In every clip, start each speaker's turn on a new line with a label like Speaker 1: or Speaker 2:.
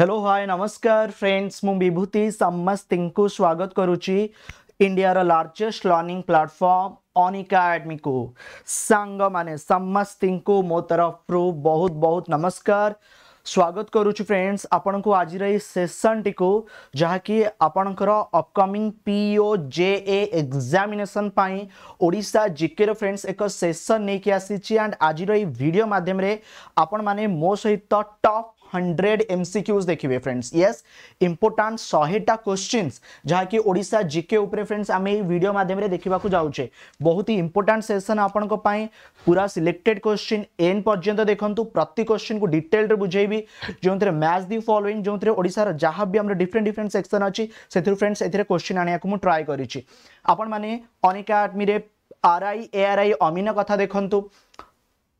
Speaker 1: Hello hi नमस्कार friends मु विभूति समस्ती को स्वागत करुची India largest learning platform Unacademy को सांग मैंने समस्ती को मो तरफ रु बहुत बहुत नमस्कार स्वागत करुच फ्रेंड्स आपण को आज सेसन टी को जहाँकि आपणकर अबकमिंग पीओ जे ए एक्जामेसन ओडा जिके फ्रेंड्स एक सेसन नहीं कि आसी आज भिडियो मध्यम आपण मैंने मो सहित टप হন্ড্রেড এমসিকিউজ দেখবে ফ্রেন্ডস ইয়েস ইম্পর্টাট শহেটা কোশ্চিন্স যাকি ওড়শা জিকে উপরে ফ্রেন্ডস আমি এই ভিডিও মাধ্যমে দেখা যাচ্ছে বহুত হি ইম্পর্টাট সেসন আপনার পুরা সিলেক্টেড কোশ্চিন এন পর্যন্ত দেখুন প্রতি কোশ্চিন কু ডিটেলরে বুঝাইবি যে ম্যাচ দি ফলোইং যে ওড়শার যা বি আমার ডিফরেন্ট ডিফরেন্ট সেকশন অছি সে ফ্রেন্ডস এতে কোশ্চিন আনবাকে মু ট্রাই করেছি আপন মানে অনেক আটমিরে আরআই এআরআই অমিন কথা দেখুন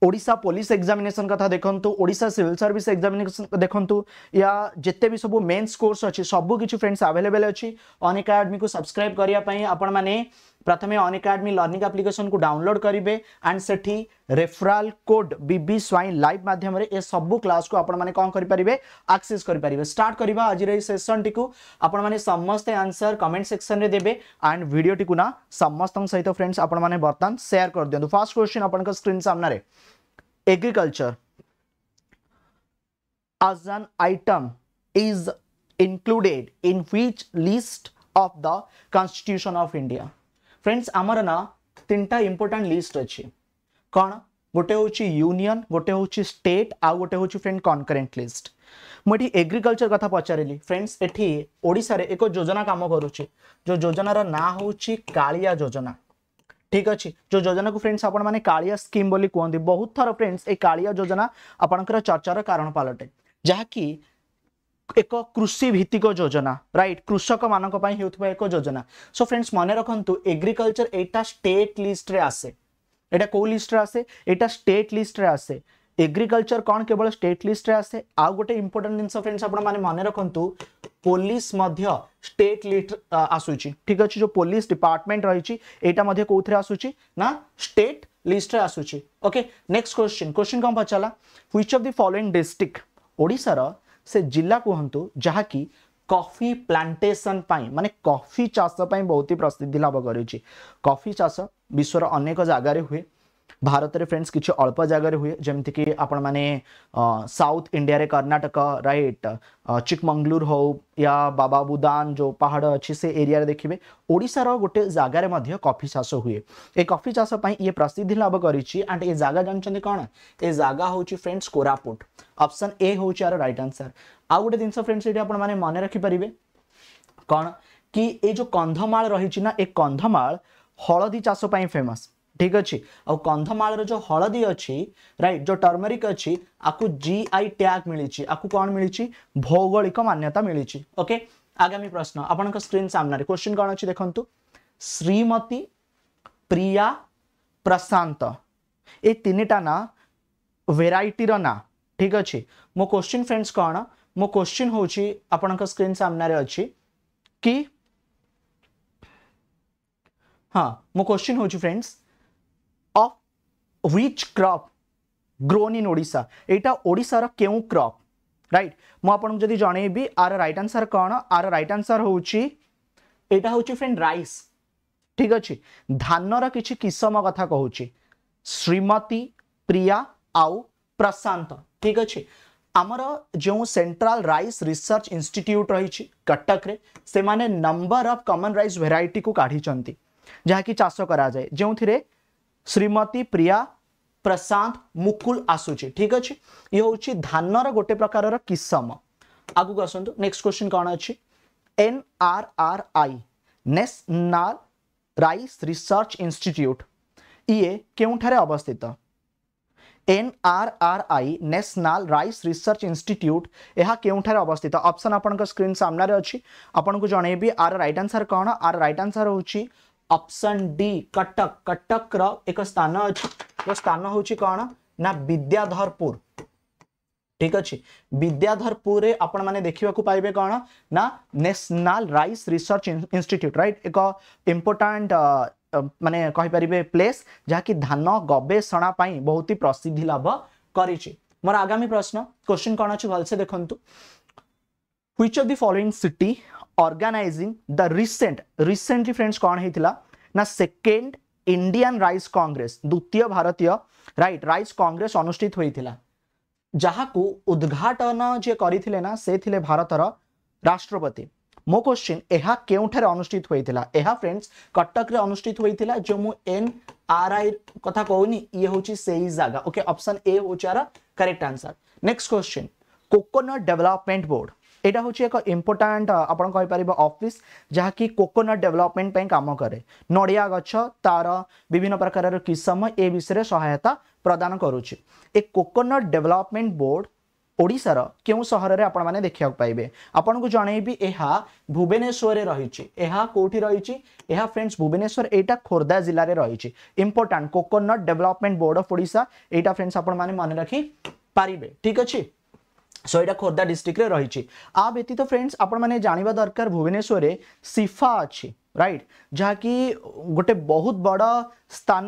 Speaker 1: ओडिशा पुलिस एग्जामिनेशन कथा देखंतु ओडिशा सिविल सर्विस एग्जामिनेशन देखंतु या जत्ते भी सब मेन्स कोर्स अच्छे सब किछु फ्रेंड्स अवेलेबल अच्छी अनअकैडमी को सब्सक्राइब करने आपण मैंने प्रथम अन एकाडेमी लर्निंग आप्लिकेसन को डाउनलोड करेंगे एंड सेठी referral code B B Swain live मध्यम ए सब क्लास को आपण करि परिबे एक्सेस करि परिबे स्टार्ट करबा आज सेसन टी आपण माने समस्त आंसर कमेंट सेक्शन में देबे एंड वीडियो टी ना समस्त सहित फ्रेंड्स आपण माने बर्तमान सेयार कर दियंतु फास्ट क्वेश्चन को स्क्रीन सामने agriculture as an item is included in which list of the constitution of india friends आमर ना तीन टा इंपोर्टां लिस्ट अच्छी कौन गोटे हूँ यूनियन गोटे हूँ स्टेट आउ गोटे हूँ फ्रेंड कनकरेन्ट लिस्ट मुझे एग्रिकलचर कथा पचारे फ्रेंड्स एटी ओडार एक योजना कम करुच्ची जो योजनार ना हूँ कालिया योजना ঠিক ଅଛି ଯେଉଁ ଯୋଜନାକୁ ଫ୍ରେଣ୍ଡସ୍ ଆପଣମାନେ କାଳିଆ ସ୍କିମ୍ ବୋଲି କୁହନ୍ତି ବହୁତ ଥର ଫ୍ରେଣ୍ଡସ୍ ଏଇ କାଳିଆ ଯୋଜନା ଆପଣଙ୍କର ଚର୍ଚ୍ଚାର କାରଣ ପାଲଟେ ଯାହାକି ଏକ କୃଷି ଭିତ୍ତିକ ଯୋଜନା ରାଇଟ୍ କୃଷକମାନଙ୍କ ପାଇଁ ହେଉଥିବା ଏକ ଯୋଜନା ସୋ ଫ୍ରେଣ୍ଡସ୍ ମନେ ରଖନ୍ତୁ ଏଗ୍ରିକଲଚର ଏଇଟା ଷ୍ଟେଟ୍ ଲିଷ୍ଟରେ ଆସେ এটা কেউ লিস্টে আসে এটা স্টেট লিস্টে আসে এগ্রিকলচর କ'ଣ କେବଳ ଷ୍ଟେଟ୍ ଲିଷ୍ଟରେ ଆସେ ଆଉ ଗୋଟେ ଇମ୍ପୋର୍ଟାଣ୍ଟ ଜିନିଷ ଫ୍ରେଣ୍ଡସ୍ ଆପଣମାନେ ମନେ ରଖନ୍ତୁ ପୋଲିସ ମଧ୍ୟ ଷ୍ଟେଟ୍ ଲିଷ୍ଟ ଆସୁଛି ଠିକ୍ ଅଛି ଯେଉଁ ପୋଲିସ ଡିପାର୍ଟମେଣ୍ଟ ରହିଛି ଏଇଟା ମଧ୍ୟ କେଉଁଥିରେ ଆସୁଛି ନା ଷ୍ଟେଟ୍ লিস্টে আসুচি ওকে নেক্সট কোশ্চিন কোশ্চিন কম পচারা which of the following district ওড়িশার সে জেলা কুহতু যা কি কফি প্লান্টেসন মানে কফি চাষ বহুত প্রসিদ্ধি লাভ করেছে কফি চাষ বিশ্বর অনেক জায়গায় হুয়ে भारत रे फ्रेंड्स किसी अल्प जगार हुए जमीक आपण साउथ इंडिया रे कर्नाटक रईट चिकमंगलूर हो या बाबा बुदान जो पहाड़ अच्छी से एरिया देखिए ओडार गोटे जगार कफि चाष हुए ये कफि चाषपाई ये प्रसिद्धि लाभ कर जगह जानते कौन ए जगह हूँ फ्रेंड्स कोरापुट अपसन ए हूँ यार रईट आनसर आउ गोटे जिनस फ्रेंड्स ये मन रखिपर कौन कि ये जो कंधमाल रही कंधमाल हलदी चाषप फेमस ঠিক ଅଛି ଆଉ କନ୍ଧମାଳର ଯେଉଁ ହଳଦୀ ଅଛି ରାଇଟ୍ ଯେଉଁ ଟର୍ମେରିକ୍ ଅଛି ଆକୁ ଜି ଆଇ ଟ୍ୟାଗ୍ ମିଳିଛି ଆକୁ କ'ଣ ମିଳିଛି ଭୌଗୋଳିକ ମାନ୍ୟତା ମିଳିଛି ଓକେ ଆଗାମୀ ପ୍ରଶ୍ନ ଆପଣଙ୍କ ସ୍କ୍ରିନ୍ ସାମ୍ନାରେ କ୍ୱେଶ୍ଚିନ୍ କ'ଣ ଅଛି ଦେଖନ୍ତୁ ଶ୍ରୀମତୀ ପ୍ରିୟା ପ୍ରଶାନ୍ତ ଏ ତିନିଟା ନାଁ ଭେରାଇଟିର ନାଁ ଠିକ୍ ଅଛି ମୋ କ୍ୱେଶ୍ଚିନ୍ ଫ୍ରେଣ୍ଡସ୍ କ'ଣ ମୋ କ୍ୱେଶ୍ଚିନ୍ ହେଉଛି ଆପଣଙ୍କ ସ୍କ୍ରିନ୍ ସାମ୍ନାରେ ଅଛି କି ହଁ ମୋ କ୍ୱେଶ୍ଚିନ୍ ହେଉଛି friends which crop grown in Odisha यहाँ ओडार क्यों क्रप रईट मुझे जनइबि आर रईट आनसर कौन आर रईट आनसर होटा हूँ फ्रेंड रईस ठीक अच्छे धानर किसी किसम कथा कह श्रीमती प्रिया आउ प्रशांत ठीक अच्छे आमर जो सेंट्रल राइस रिसर्च इंस्टिट्यूट रही कटक्रे से number of common rice variety को काढ़ी चंती जहाँकि चाष कराए जो थी श्रीमती प्रिया प्रशांत मुकुल आसूची ठीक अच्छे ये हूँ धान रोटे प्रकार किसम आगू आसतु नेक्स्ट क्वेश्चन कौन अच्छी N R R I National Rice Research Institute ये क्योंठारे अवस्थित N R R I National Rice Research Institute यह क्योंठारे अवस्थित ऑप्शन आप स्क्रीन सामने अच्छी आपको को जनइबी आर रईट आनसर कौन आर रईट आंसर हूँ ଅପସନ୍ ଡି କଟକ କଟକର ଏକ ସ୍ଥାନ ଅଛି ସ୍ଥାନ ହେଉଛି କ'ଣ ନା ବିଦ୍ୟାଧରପୁର ଠିକ ଅଛି ବିଦ୍ୟାଧରପୁରରେ ଆପଣମାନେ ଦେଖିବାକୁ ପାଇବେ କ'ଣ ନା National Rice Research Institute right ଏକ ଇମ୍ପୋର୍ଟାଣ୍ଟ ମାନେ କହିପାରିବେ ପ୍ଲେସ୍ ଯାହାକି ଧାନ ଗବେଷଣା ପାଇଁ ବହୁତ ହି ପ୍ରସିଦ୍ଧି ଲାଭ କରିଛି ମୋର ଆଗାମୀ ପ୍ରଶ୍ନ କୋଶ୍ଚିନ୍ କ'ଣ ଅଛି ଭଲସେ ଦେଖନ୍ତୁ which of the following city organizing the recent recently friends kon heitila na second indian rice congress dutiya bharatiya right rice congress anusthit hoitila যাহাকু উদ্ঘাটন যে করিলে না সে লে ভারতর রাষ্ট্রপতি ମୋ କ୍ୱେଶ୍ଚିନ୍ ଏହା କେଉଁଠାରେ ଅନୁଷ୍ଠିତ ହୋଇଥିଲା ଏହା ଫ୍ରେଣ୍ଡସ୍ କଟକରେ ଅନୁଷ୍ଠିତ ହୋଇଥିଲା ଯେଉଁ ମୁଁ ଏନ୍ ଆର୍ ଆଇ କଥା କହୁନି ଇଏ ହେଉଛି ସେଇ ଜାଗା ଓକେ ଅପସନ୍ ଏ ହେଉଛି ଆର correct answer next question coconut development board এটা হচ্ছে এক ইম্পୋର୍ଟାଣ୍ଟ ଆପଣ କହିପାରିବେ ଅଫିସ୍ ଯାହାକି କୋକୋନଟ୍ ଡେଭଲପମେଣ୍ଟ ପାଇଁ କାମ କରେ ନଡ଼ିଆ ଗଛ ତାର ବିଭିନ୍ନ ପ୍ରକାରର କିସମ ଏ ବିଷୟରେ ସହାୟତା ପ୍ରଦାନ କରୁଛି ଏ କୋକୋନଟ୍ ଡେଭଲପମେଣ୍ଟ ବୋର୍ଡ଼ ଓଡ଼ିଶାର କେଉଁ ସହରରେ ଆପଣମାନେ ଦେଖିବାକୁ ପାଇବେ ଆପଣଙ୍କୁ ଜଣେଇବି ଏହା ଭୁବନେଶ୍ୱରରେ ରହିଛି ଏହା କେଉଁଠି ରହିଛି ଏହା ଫ୍ରେଣ୍ଡସ୍ ଭୁବନେଶ୍ୱର ଏଇଟା ଖୋର୍ଦ୍ଧା ଜିଲ୍ଲାରେ ରହିଛି important coconut development board of Odisha ଏଇଟା ଫ୍ରେଣ୍ଡସ୍ ଆପଣମାନେ ମନେ ରଖିପାରିବେ ଠିକ୍ ଅଛି सो यहाँ खोर्धा डिस्ट्रिक्ट रही आ व्यतीत फ्रेंड्स आपने जानवा दरकार भुवनेश्वर सीफा अच्छी राइट जहाँकि गोटे बहुत बड़ स्थान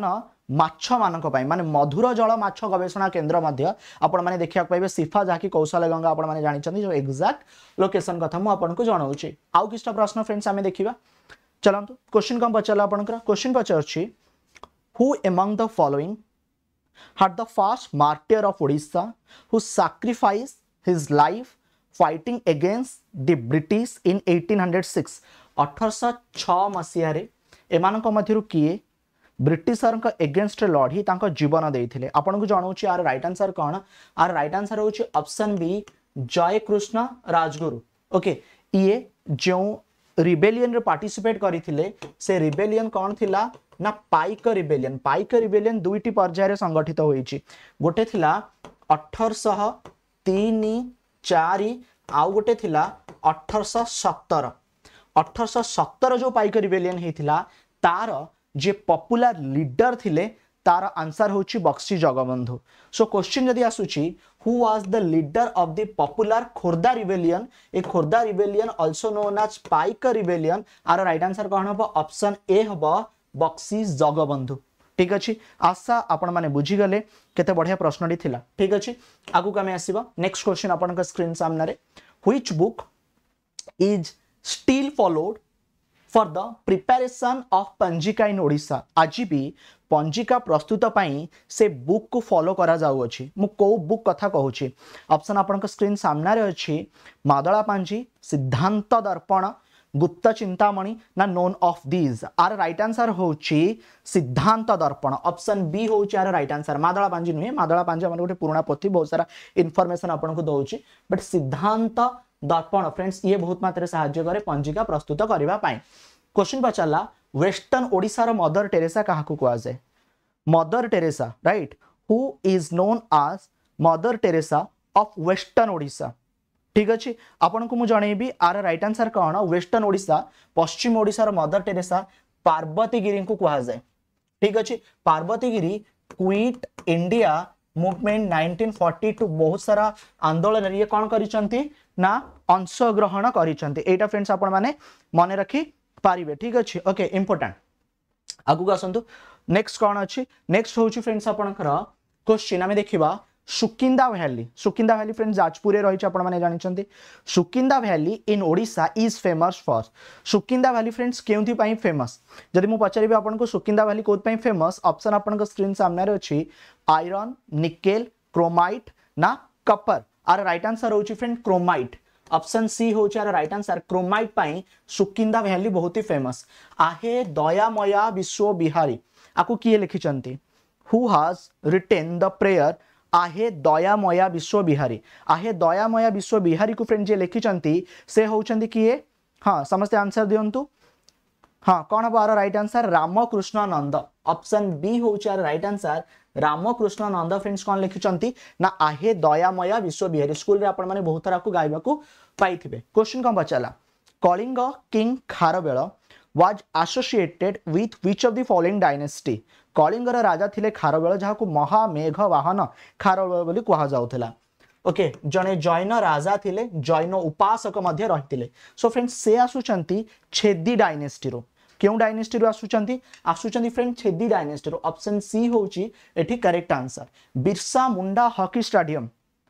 Speaker 1: मानी मान मधुर जल मवेषणा केन्द्र आपने देखा पाए सीफा जहाँ कि कौशल गंगा आप जानते जो एक्जाक्ट लोकेसन कथ मुझे जनाऊँ आउ कि प्रश्न फ्रेंड्स आम देखा चलो क्वेश्चन कम पचार आपंकर क्वेश्चन पचार among the following what the first martyr of Odisha who sacrifice his life fighting against the British in 1806 1806 ମସିହାରେ ଏମାନଙ୍କ ମଧ୍ୟରୁ କିଏ ବ୍ରିଟିଶରଙ୍କ ଏଗେନଷ୍ଟରେ ଲଢ଼ି ତାଙ୍କ ଜୀବନ ଦେଇଥିଲେ ଆପଣଙ୍କୁ ଜଣାଉଛି ଆର ରାଇଟ୍ ଆନ୍ସର କ'ଣ ଆର ରାଇଟ୍ ଆନ୍ସର ହେଉଛି option B Jayakrishna Rajguru okay ଇଏ ଯେଉଁ ରିବେଲିୟନରେ ପାର୍ଟିସିପେଟ୍ କରିଥିଲେ ସେ ରିବେଲିୟନ କ'ଣ ଥିଲା ନା ପାଇକ ରିବେଲିୟନ ପାଇକ ରିବେଲିୟନ ଦୁଇଟି ପର୍ଯ୍ୟାୟରେ ସଂଗଠିତ ହୋଇଛି ଗୋଟେ ଥିଲା ଅଠରଶହ ତିନି ଚାରି ଆଉ ଗୋଟେ ଥିଲା ଅଠରଶହ ସତର ଅଠରଶହ ସତର ଯେଉଁ ପାଇକରି ବେଲିୟନ୍ ହେଇଥିଲା ତାର ଯିଏ ପପୁଲାର ଲିଡର ଥିଲେ ତାର ଆନ୍ସର ହେଉଛି ବକ୍ସି ଜଗବନ୍ଧୁ ସୋ କ୍ୱେଶ୍ଚିନ୍ ଯଦି ଆସୁଛି who was the leader of the popular Khordha rebellion ଏ Khordha rebellion also known as Paika rebellion ଆର ରାଇଟ୍ ଆନ୍ସର କ'ଣ ହେବ ଅପସନ୍ ଏ ହେବ ବକ୍ସି ଜଗବନ୍ଧୁ ঠিক আছে আশা আপনার বুঝিগলে কেতে বড়িয়া প্রশ্নটি লা ঠিক আছে আগুক আমি আসবা নেক্সট কোশ্চিন আপনার স্ক্রিন সামনে which book is still followed for the preparation of Panjika in Odisha আজ বি পঞ্জিকা প্রস্তুত পাই সে বুক কু ফলো করা যাওছি মু কেউ বুক কথা কুচি অপসন আপনার স্ক্রিন সামনে অছি মাদলা পাঞ্জি সিদ্ধান্ত দর্পণ गुप्त चिंतामणि ना नोन ऑफ दिस आर राइट आंसर होची सिद्धांत दर्पण ऑप्शन बी हूँ आर राइट आंसर मादळा पांजी नुहे मादळा पांजी मन गोटे पुराना पोथी बहुत सारा इन्फॉर्मेशन आपन को बट सिद्धांत दर्पण फ्रेंड्स ये बहुत मात्र सहाय्य करे पंजिका प्रस्तुत करने क्वेश्चन पचारा वेस्टर्न ओडिसा मदर टेरेसा क्या को कोआ Mother Teresa right who is known as Mother Teresa of western Odisha ঠিক ଅଛି ଆପଣଙ୍କୁ ମୁଁ ଜଣେଇବି ଆର ରାଇଟ୍ ଆନ୍ସର୍ କ'ଣ ୱେଷ୍ଟର୍ଣ୍ଣ ଓଡ଼ିଶା ପଶ୍ଚିମ ଓଡ଼ିଶାର ମଦର ଟେରେସା ପାର୍ବତୀଗିରିଙ୍କୁ କୁହାଯାଏ ঠিক ଅଛି Parbatigiri Quit India Movement nineteen forty two ବହୁତ ସାରା ଆନ୍ଦୋଳନରେ ଇଏ କ'ଣ କରିଛନ୍ତି ନା ଅଂଶଗ୍ରହଣ କରିଛନ୍ତି ଏଇଟା ଫ୍ରେଣ୍ଡସ୍ ଆପଣମାନେ ମନେ ରଖିପାରିବେ ଠିକ୍ ଅଛି ଓକେ ଇମ୍ପୋର୍ଟାଣ୍ଟ ଆଗକୁ ଆସନ୍ତୁ ନେକ୍ସଟ କ'ଣ ଅଛି ନେକ୍ସଟ ହେଉଛି ଫ୍ରେଣ୍ଡସ୍ ଆପଣଙ୍କର କୋଶ୍ଚିନ୍ ଆମେ ଦେଖିବା सुकिंदा भैली सुकिंदा भैली फ्रेंड्स जाजपुर रही आप जानते Sukinda valley in Odisha is famous for Sukinda valley friends के फेमस जदि मुझे पचारि सुकिंदा भैली कौन फेमस अपसन आप स्क्रीन सामने अच्छे आईरन निकेल क्रोमाइट ना कपर आर रईट आनसर हो फ्रेंड क्रोमाइट ऑप्शन सी हो राइट आंसर क्रोमाइट पाई सुकिंदा भैली बहुत ही फेमस आहे दयामया विश्व बिहारी आपको किए लिखिंट हू हाज रिटेन द प्रेयर आहे दयामया विश्वविहारी आहे दयामया विश्वविहारी को फ्रेंड जी लिखिंट से हूँ किए हाँ समस्त आंसर दिंतु हाँ कौन हम आर right answer Ramakrishna Nanda option B हूँ आर right answer Ramakrishna Nanda friends कौन लिखिंट ना आहे दयामया विश्वविहारी स्कूल में आपण बहुत थर आपको गाइबा पाई क्वेश्चन कौन पचारा Kalinga king Kharavela was associated with which of the following dynasty କଳିଙ୍ଗର ରାଜା ଥିଲେ ଖାରବେଳ ଯାହାକୁ ମହାମେଘ ବାହନ ଖାରବେଳ ବୋଲି କୁହାଯାଉଥିଲା ଓକେ ଜଣେ ଜୈନ ରାଜା ଥିଲେ ଜୈନ ଉପାସକ ମଧ୍ୟ ରହିଥିଲେ ସୋ ଫ୍ରେଣ୍ଡ ସେ ଆସୁଛନ୍ତି ଛେଦି ଡାଇନେଷ୍ଟିରୁ କେଉଁ ଡାଇନେଷ୍ଟିରୁ ଆସୁଛନ୍ତି ଆସୁଛନ୍ତି ଫ୍ରେଣ୍ଡ ଛେଦି ଡାଇନେଷ୍ଟିରୁ ଅପସନ୍ ସି ହେଉଛି ଏଠି correct answer Birsa Munda hockey stadium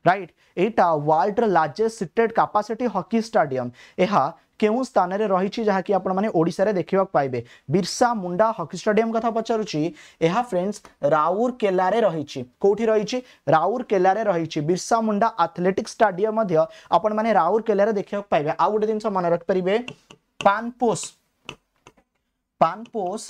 Speaker 1: right ଏଇଟା ୱାର୍ଲଡର largest seated capacity hockey stadium ଏହା କେଉଁ ସ୍ଥାନରେ ରହିଛି ଯାହାକି ଆପଣମାନେ ଓଡ଼ିଶାରେ ଦେଖିବାକୁ ପାଇବେ ବିର୍ସା ମୁଣ୍ଡା ହକି ଷ୍ଟାଡିୟମ କଥା ପଚାରୁଛି ଏହା ଫ୍ରେଣ୍ଡସ୍ ରାଉରକେଲାରେ ରହିଛି କେଉଁଠି ରହିଛି ରାଉରକେଲାରେ ରହିଛି ବିର୍ସା ମୁଣ୍ଡା ଆଥଲେଟିକ୍ ଷ୍ଟାଡିୟମ ମଧ୍ୟ ଆପଣମାନେ ରାଉରକେଲାରେ ଦେଖିବାକୁ ପାଇବେ ଆଉ ଗୋଟେ ଜିନିଷ ମନେ ରଖିପାରିବେ ପାନପୋସ୍ ପାନପୋସ୍